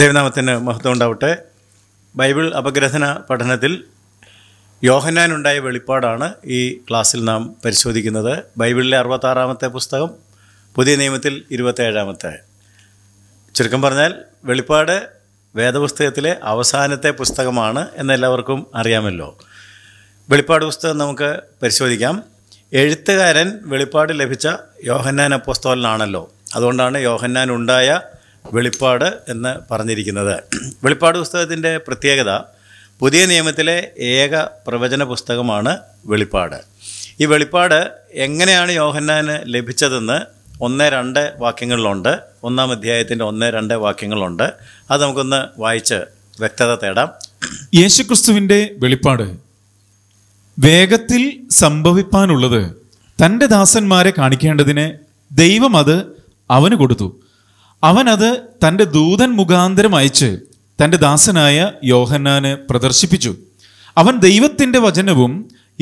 ദേവനാമത്തിന് മഹത്വം ഉണ്ടാവട്ടെ ബൈബിൾ അപഗ്രഥന പഠനത്തിൽ യോഹന്നാനുണ്ടായ വെളിപ്പാടാണ് ഈ ക്ലാസ്സിൽ നാം പരിശോധിക്കുന്നത് ബൈബിളിലെ അറുപത്താറാമത്തെ പുസ്തകം പുതിയ നിയമത്തിൽ ഇരുപത്തേഴാമത്തെ ചുരുക്കം പറഞ്ഞാൽ വെളിപ്പാട് വേദപുസ്തകത്തിലെ അവസാനത്തെ പുസ്തകമാണ് എന്നെല്ലാവർക്കും അറിയാമല്ലോ വെളിപ്പാട് പുസ്തകം നമുക്ക് പരിശോധിക്കാം എഴുത്തുകാരൻ വെളിപ്പാട് ലഭിച്ച യോഹന്നാൻ അപ്പോസ്തോലനാണല്ലോ അതുകൊണ്ടാണ് യോഹന്നാൻ ഉണ്ടായ വെളിപ്പാട് എന്ന് പറഞ്ഞിരിക്കുന്നത് വെളിപ്പാട് പുസ്തകത്തിൻ്റെ പ്രത്യേകത പുതിയ നിയമത്തിലെ ഏക പ്രവചന പുസ്തകമാണ് വെളിപ്പാട് ഈ വെളിപ്പാട് എങ്ങനെയാണ് യോഹന്നാന് ലഭിച്ചതെന്ന് ഒന്ന് രണ്ട് വാക്യങ്ങളിലുണ്ട് ഒന്നാം അധ്യായത്തിൻ്റെ ഒന്ന് രണ്ട് വാക്യങ്ങളുണ്ട് അത് നമുക്കൊന്ന് വായിച്ച് വ്യക്തത തേടാം യേശുക്രിസ്തുവിൻ്റെ വെളിപ്പാട് വേഗത്തിൽ സംഭവിപ്പാനുള്ളത് തൻ്റെ ദാസന്മാരെ കാണിക്കേണ്ടതിന് ദൈവം അത് അവന് കൊടുത്തു അവനത് തൻ്റെ ദൂതൻ മുഖാന്തരം അയച്ച് തൻ്റെ ദാസനായ യോഹന്നാന് പ്രദർശിപ്പിച്ചു അവൻ ദൈവത്തിൻ്റെ വചനവും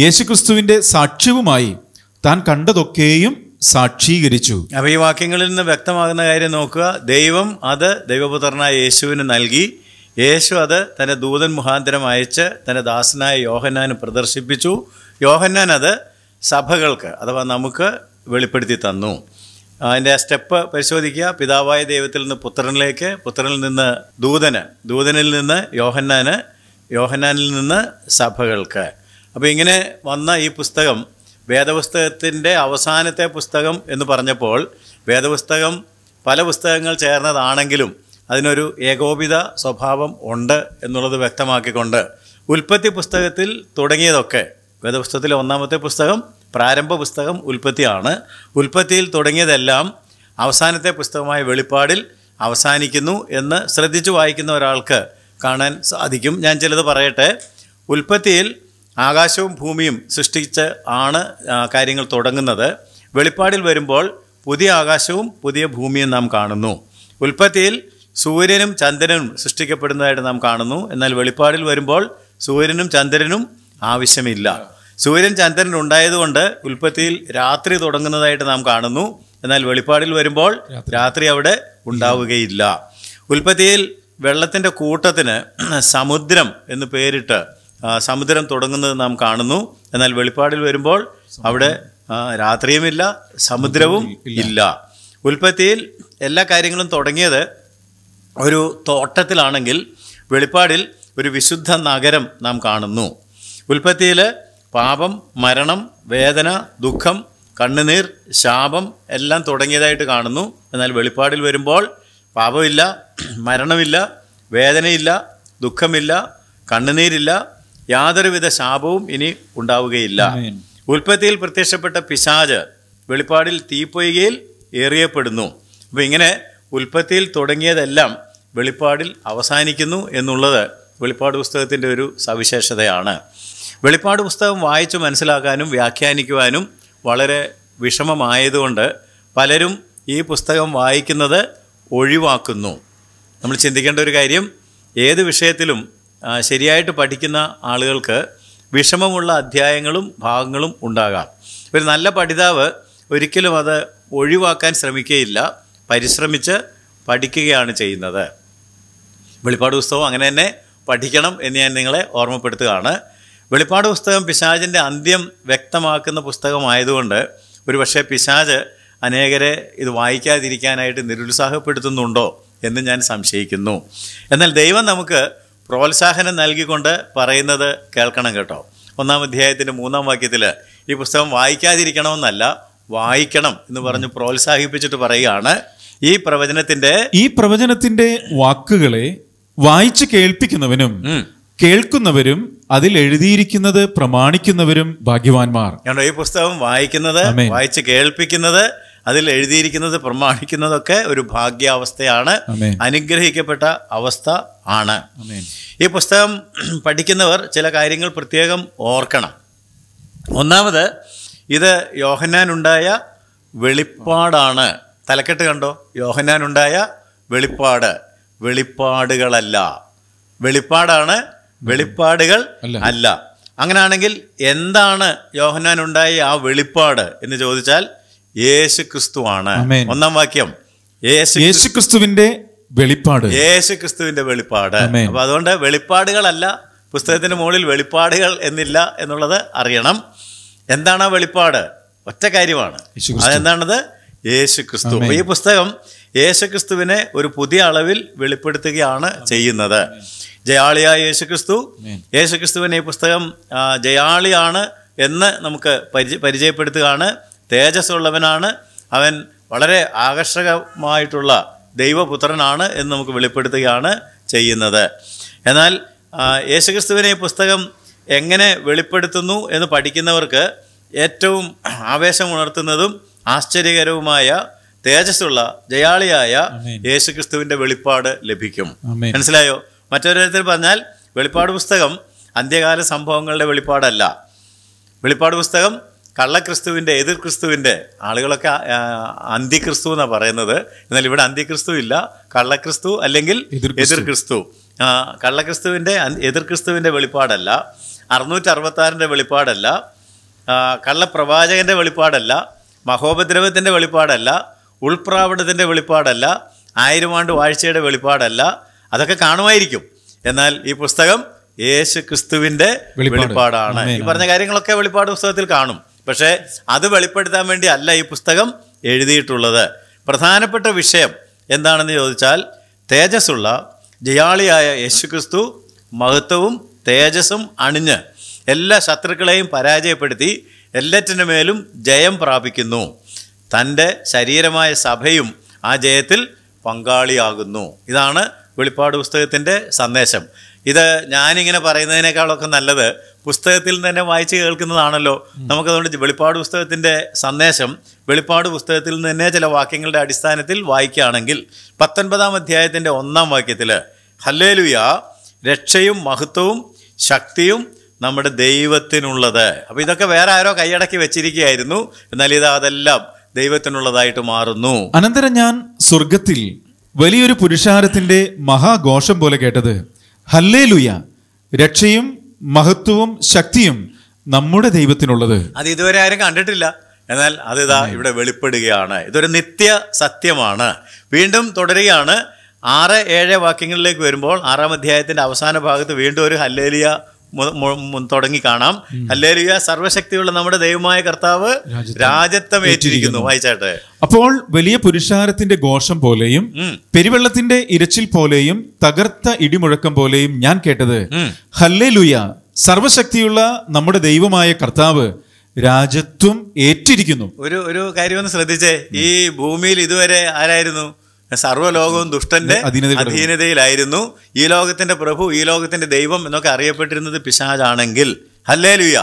യേശുക്രിസ്തുവിൻ്റെ സാക്ഷ്യവുമായി താൻ കണ്ടതൊക്കെയും സാക്ഷീകരിച്ചു അപ്പോൾ ഈ വാക്യങ്ങളിൽ നിന്ന് വ്യക്തമാകുന്ന കാര്യം നോക്കുക ദൈവം അത് ദൈവപുത്രനായ യേശുവിന് നൽകി യേശു അത് തൻ്റെ ദൂതൻ മുഖാന്തരം അയച്ച് തൻ്റെ ദാസനായ യോഹന്നാന് പ്രദർശിപ്പിച്ചു യോഹന്നാൻ അത് സഭകൾക്ക് അഥവാ നമുക്ക് വെളിപ്പെടുത്തി തന്നു അതിൻ്റെ സ്റ്റെപ്പ് പരിശോധിക്കുക പിതാവായ ദൈവത്തിൽ നിന്ന് പുത്രനിലേക്ക് പുത്രനിൽ നിന്ന് ദൂതന് ദൂതനിൽ നിന്ന് യോഹന്നാന് യോഹന്നാനിൽ നിന്ന് സഭകൾക്ക് അപ്പോൾ ഇങ്ങനെ വന്ന ഈ പുസ്തകം വേദപുസ്തകത്തിൻ്റെ അവസാനത്തെ പുസ്തകം എന്ന് പറഞ്ഞപ്പോൾ വേദപുസ്തകം പല പുസ്തകങ്ങൾ ചേർന്നതാണെങ്കിലും അതിനൊരു ഏകോപിത സ്വഭാവം ഉണ്ട് എന്നുള്ളത് വ്യക്തമാക്കിക്കൊണ്ട് ഉൽപ്പത്തി പുസ്തകത്തിൽ തുടങ്ങിയതൊക്കെ വേദപുസ്തകത്തിലെ ഒന്നാമത്തെ പുസ്തകം പ്രാരംഭ പുസ്തകം ഉൽപ്പത്തിയാണ് ഉൽപ്പത്തിയിൽ തുടങ്ങിയതെല്ലാം അവസാനത്തെ പുസ്തകമായ വെളിപ്പാടിൽ അവസാനിക്കുന്നു എന്ന് ശ്രദ്ധിച്ചു വായിക്കുന്ന ഒരാൾക്ക് കാണാൻ സാധിക്കും ഞാൻ ചിലത് പറയട്ടെ ഉൽപ്പത്തിയിൽ ആകാശവും ഭൂമിയും സൃഷ്ടിച്ച് ആണ് കാര്യങ്ങൾ തുടങ്ങുന്നത് വെളിപ്പാടിൽ വരുമ്പോൾ പുതിയ ആകാശവും പുതിയ ഭൂമിയും നാം കാണുന്നു ഉൽപ്പത്തിയിൽ സൂര്യനും ചന്ദ്രനും സൃഷ്ടിക്കപ്പെടുന്നതായിട്ട് നാം കാണുന്നു എന്നാൽ വെളിപ്പാടിൽ വരുമ്പോൾ സൂര്യനും ചന്ദ്രനും ആവശ്യമില്ല സൂര്യൻ ചന്ദ്രൻ ഉണ്ടായതുകൊണ്ട് ഉൽപ്പത്തിയിൽ രാത്രി തുടങ്ങുന്നതായിട്ട് നാം കാണുന്നു എന്നാൽ വെളിപ്പാടിൽ വരുമ്പോൾ രാത്രി അവിടെ ഉണ്ടാവുകയില്ല ഉൽപ്പത്തിയിൽ വെള്ളത്തിൻ്റെ കൂട്ടത്തിന് സമുദ്രം എന്ന് പേരിട്ട് സമുദ്രം തുടങ്ങുന്നത് നാം കാണുന്നു എന്നാൽ വെളിപ്പാടിൽ വരുമ്പോൾ അവിടെ രാത്രിയുമില്ല സമുദ്രവും ഇല്ല ഉൽപ്പത്തിയിൽ എല്ലാ കാര്യങ്ങളും തുടങ്ങിയത് ഒരു തോട്ടത്തിലാണെങ്കിൽ വെളിപ്പാടിൽ ഒരു വിശുദ്ധ നഗരം നാം കാണുന്നു ഉൽപ്പത്തിയിൽ പാപം മരണം വേദന ദുഃഖം കണ്ണുനീർ ശാപം എല്ലാം തുടങ്ങിയതായിട്ട് കാണുന്നു എന്നാൽ വെളിപ്പാടിൽ വരുമ്പോൾ പാപമില്ല മരണമില്ല വേദനയില്ല ദുഃഖമില്ല കണ്ണുനീരില്ല യാതൊരുവിധ ശാപവും ഇനി ഉണ്ടാവുകയില്ല ഉൽപ്പത്തിയിൽ പ്രത്യക്ഷപ്പെട്ട പിശാജ് വെളിപ്പാടിൽ തീപ്പൊയ്കയിൽ ഏറിയപ്പെടുന്നു അപ്പോൾ ഇങ്ങനെ ഉൽപ്പത്തിയിൽ തുടങ്ങിയതെല്ലാം വെളിപ്പാടിൽ അവസാനിക്കുന്നു എന്നുള്ളത് വെളിപ്പാട് പുസ്തകത്തിൻ്റെ ഒരു സവിശേഷതയാണ് വെളിപ്പാട് പുസ്തകം വായിച്ച് മനസ്സിലാക്കാനും വ്യാഖ്യാനിക്കുവാനും വളരെ വിഷമമായതുകൊണ്ട് പലരും ഈ പുസ്തകം വായിക്കുന്നത് ഒഴിവാക്കുന്നു നമ്മൾ ചിന്തിക്കേണ്ട ഒരു കാര്യം ഏത് വിഷയത്തിലും ശരിയായിട്ട് പഠിക്കുന്ന ആളുകൾക്ക് വിഷമമുള്ള അധ്യായങ്ങളും ഭാഗങ്ങളും ഉണ്ടാകാം ഒരു നല്ല പഠിതാവ് ഒരിക്കലും അത് ഒഴിവാക്കാൻ ശ്രമിക്കുകയില്ല പരിശ്രമിച്ച് പഠിക്കുകയാണ് ചെയ്യുന്നത് വെളിപ്പാട് പുസ്തകം അങ്ങനെ തന്നെ പഠിക്കണം എന്ന് ഞാൻ നിങ്ങളെ ഓർമ്മപ്പെടുത്തുകയാണ് വെളിപ്പാട് പുസ്തകം പിശാജിൻ്റെ അന്ത്യം വ്യക്തമാക്കുന്ന പുസ്തകമായതുകൊണ്ട് ഒരുപക്ഷെ പിശാജ് അനേകരെ ഇത് വായിക്കാതിരിക്കാനായിട്ട് നിരുത്സാഹപ്പെടുത്തുന്നുണ്ടോ എന്ന് ഞാൻ സംശയിക്കുന്നു എന്നാൽ ദൈവം നമുക്ക് പ്രോത്സാഹനം നൽകിക്കൊണ്ട് പറയുന്നത് കേൾക്കണം കേട്ടോ ഒന്നാം അധ്യായത്തിൻ്റെ മൂന്നാം വാക്യത്തിൽ ഈ പുസ്തകം വായിക്കാതിരിക്കണമെന്നല്ല വായിക്കണം എന്ന് പറഞ്ഞ് പ്രോത്സാഹിപ്പിച്ചിട്ട് പറയുകയാണ് ഈ പ്രവചനത്തിന്റെ ഈ പ്രവചനത്തിന്റെ വാക്കുകളെ വായിച്ചു കേൾപ്പിക്കുന്നവനും കേൾക്കുന്നവരും അതിൽ എഴുതിയിരിക്കുന്നത് പ്രമാണിക്കുന്നവരും ഭാഗ്യവാന്മാർ ഞാൻ ഈ പുസ്തകം വായിക്കുന്നത് വായിച്ച് കേൾപ്പിക്കുന്നത് അതിൽ എഴുതിയിരിക്കുന്നത് പ്രമാണിക്കുന്നതൊക്കെ ഒരു ഭാഗ്യാവസ്ഥയാണ് അനുഗ്രഹിക്കപ്പെട്ട അവസ്ഥ ആണ് ഈ പുസ്തകം പഠിക്കുന്നവർ ചില കാര്യങ്ങൾ പ്രത്യേകം ഓർക്കണം ഒന്നാമത് ഇത് യോഹന്നാനുണ്ടായ വെളിപ്പാടാണ് തലക്കെട്ട് കണ്ടോ യോഹന്നാനുണ്ടായ വെളിപ്പാട് വെളിപ്പാടുകളല്ല വെളിപ്പാടാണ് വെളിപ്പാടുകൾ അല്ല അങ്ങനെയാണെങ്കിൽ എന്താണ് ഉണ്ടായി ആ വെളിപ്പാട് എന്ന് ചോദിച്ചാൽ യേശു ക്രിസ്തുവാണ് ഒന്നാം വാക്യം യേശു ക്രിസ്തുവിന്റെ വെളിപ്പാട് യേശു ക്രിസ്തുവിന്റെ വെളിപ്പാട് അപ്പൊ അതുകൊണ്ട് വെളിപ്പാടുകളല്ല പുസ്തകത്തിന്റെ മുകളിൽ വെളിപ്പാടുകൾ എന്നില്ല എന്നുള്ളത് അറിയണം എന്താണ് ആ വെളിപ്പാട് ഒറ്റ കാര്യമാണ് അതെന്താണത് യേശു ക്രിസ്തു ഈ പുസ്തകം യേശുക്രിസ്തുവിനെ ഒരു പുതിയ അളവിൽ വെളിപ്പെടുത്തുകയാണ് ചെയ്യുന്നത് ജയാളിയായ യേശുക്രിസ്തു യേശുക്രിസ്തുവിനെ ഈ പുസ്തകം ജയാളിയാണ് എന്ന് നമുക്ക് പരിചയ പരിചയപ്പെടുത്തുകയാണ് തേജസ്സുള്ളവനാണ് അവൻ വളരെ ആകർഷകമായിട്ടുള്ള ദൈവപുത്രനാണ് എന്ന് നമുക്ക് വെളിപ്പെടുത്തുകയാണ് ചെയ്യുന്നത് എന്നാൽ യേശുക്രിസ്തുവിനെ ഈ പുസ്തകം എങ്ങനെ വെളിപ്പെടുത്തുന്നു എന്ന് പഠിക്കുന്നവർക്ക് ഏറ്റവും ആവേശമുണർത്തുന്നതും ആശ്ചര്യകരവുമായ തേജസ്സുള്ള ജയാളിയായ യേശു ക്രിസ്തുവിന്റെ വെളിപ്പാട് ലഭിക്കും മനസ്സിലായോ മറ്റൊരു തരത്തിൽ പറഞ്ഞാൽ വെളിപ്പാട് പുസ്തകം അന്ത്യകാല സംഭവങ്ങളുടെ വെളിപ്പാടല്ല വെളിപ്പാട് പുസ്തകം കള്ളക്രിസ്തുവിൻ്റെ എതിർ ക്രിസ്തുവിൻ്റെ ആളുകളൊക്കെ അന്തിക്രിസ്തു എന്നാണ് പറയുന്നത് എന്നാൽ ഇവിടെ അന്തിക്രിസ്തു ഇല്ല കള്ളക്രിസ്തു അല്ലെങ്കിൽ എതിർ ക്രിസ്തു കള്ളക്രിസ്തുവിൻ്റെ എതിർ ക്രിസ്തുവിൻ്റെ വെളിപ്പാടല്ല അറുന്നൂറ്റി അറുപത്താറിൻ്റെ വെളിപ്പാടല്ല കള്ളപ്രവാചകന്റെ വെളിപ്പാടല്ല മഹോപദ്രവത്തിന്റെ വെളിപ്പാടല്ല ഉൾപ്രാവണത്തിൻ്റെ വെളിപ്പാടല്ല ആയിരം ആണ്ട് വാഴ്ചയുടെ വെളിപ്പാടല്ല അതൊക്കെ കാണുമായിരിക്കും എന്നാൽ ഈ പുസ്തകം യേശു ക്രിസ്തുവിൻ്റെ വെളിപ്പാടാണ് ഈ പറഞ്ഞ കാര്യങ്ങളൊക്കെ വെളിപ്പാട് പുസ്തകത്തിൽ കാണും പക്ഷേ അത് വെളിപ്പെടുത്താൻ വേണ്ടി അല്ല ഈ പുസ്തകം എഴുതിയിട്ടുള്ളത് പ്രധാനപ്പെട്ട വിഷയം എന്താണെന്ന് ചോദിച്ചാൽ തേജസ്സുള്ള ജയാളിയായ യേശുക്രിസ്തു മഹത്വവും തേജസ്സും അണിഞ്ഞ് എല്ലാ ശത്രുക്കളെയും പരാജയപ്പെടുത്തി എല്ലാറ്റിൻ്റെ മേലും ജയം പ്രാപിക്കുന്നു തൻ്റെ ശരീരമായ സഭയും ആ ജയത്തിൽ പങ്കാളിയാകുന്നു ഇതാണ് വെളിപ്പാട് പുസ്തകത്തിൻ്റെ സന്ദേശം ഇത് ഞാനിങ്ങനെ പറയുന്നതിനേക്കാളൊക്കെ നല്ലത് പുസ്തകത്തിൽ തന്നെ വായിച്ച് കേൾക്കുന്നതാണല്ലോ നമുക്കതുകൊണ്ട് വെളിപ്പാട് പുസ്തകത്തിൻ്റെ സന്ദേശം വെളിപ്പാട് പുസ്തകത്തിൽ നിന്ന് തന്നെ ചില വാക്യങ്ങളുടെ അടിസ്ഥാനത്തിൽ വായിക്കുകയാണെങ്കിൽ പത്തൊൻപതാം അധ്യായത്തിൻ്റെ ഒന്നാം വാക്യത്തിൽ ഹല്ലേലുയ രക്ഷയും മഹത്വവും ശക്തിയും നമ്മുടെ ദൈവത്തിനുള്ളത് അപ്പോൾ ഇതൊക്കെ വേറെ ആരോ കൈയടക്കി വെച്ചിരിക്കുകയായിരുന്നു എന്നാൽ ഇത് അതെല്ലാം ദൈവത്തിനുള്ളതായിട്ട് മാറുന്നു അനന്തരം ഞാൻ സ്വർഗത്തിൽ വലിയൊരു പുരുഷാരത്തിന്റെ മഹാഘോഷം പോലെ കേട്ടത് ഹല്ലേ ലുയ രക്ഷയും മഹത്വവും ശക്തിയും നമ്മുടെ ദൈവത്തിനുള്ളത് അത് ഇതുവരെ ആരും കണ്ടിട്ടില്ല എന്നാൽ അതിതാ ഇവിടെ വെളിപ്പെടുകയാണ് ഇതൊരു നിത്യ സത്യമാണ് വീണ്ടും തുടരുകയാണ് ആറ് ഏഴ് വാക്യങ്ങളിലേക്ക് വരുമ്പോൾ ആറാം അധ്യായത്തിന്റെ അവസാന ഭാഗത്ത് വീണ്ടും ഒരു ഹല്ലേലിയ തുടങ്ങി കാണാം അല്ലേലിയ സർവശക്തിയുള്ള നമ്മുടെ ദൈവമായ കർത്താവ് രാജത്വം ഏറ്റിരിക്കുന്നു വായിച്ചാട്ടെ അപ്പോൾ വലിയ പുരുഷാരത്തിന്റെ ഘോഷം പോലെയും പെരുവെള്ളത്തിന്റെ ഇരച്ചിൽ പോലെയും തകർത്ത ഇടിമുഴക്കം പോലെയും ഞാൻ കേട്ടത് ലുയ സർവശക്തിയുള്ള നമ്മുടെ ദൈവമായ കർത്താവ് രാജത്വം ഏറ്റിരിക്കുന്നു ഒരു ഒരു കാര്യം ഒന്ന് ശ്രദ്ധിച്ചേ ഈ ഭൂമിയിൽ ഇതുവരെ ആരായിരുന്നു സർവ്വലോകവും ദുഷ്ടന്റെ അധീനതയിലായിരുന്നു ഈ ലോകത്തിന്റെ പ്രഭു ഈ ലോകത്തിന്റെ ദൈവം എന്നൊക്കെ അറിയപ്പെട്ടിരുന്നത് പിശാജാണെങ്കിൽ ഹല്ലേ ലുയ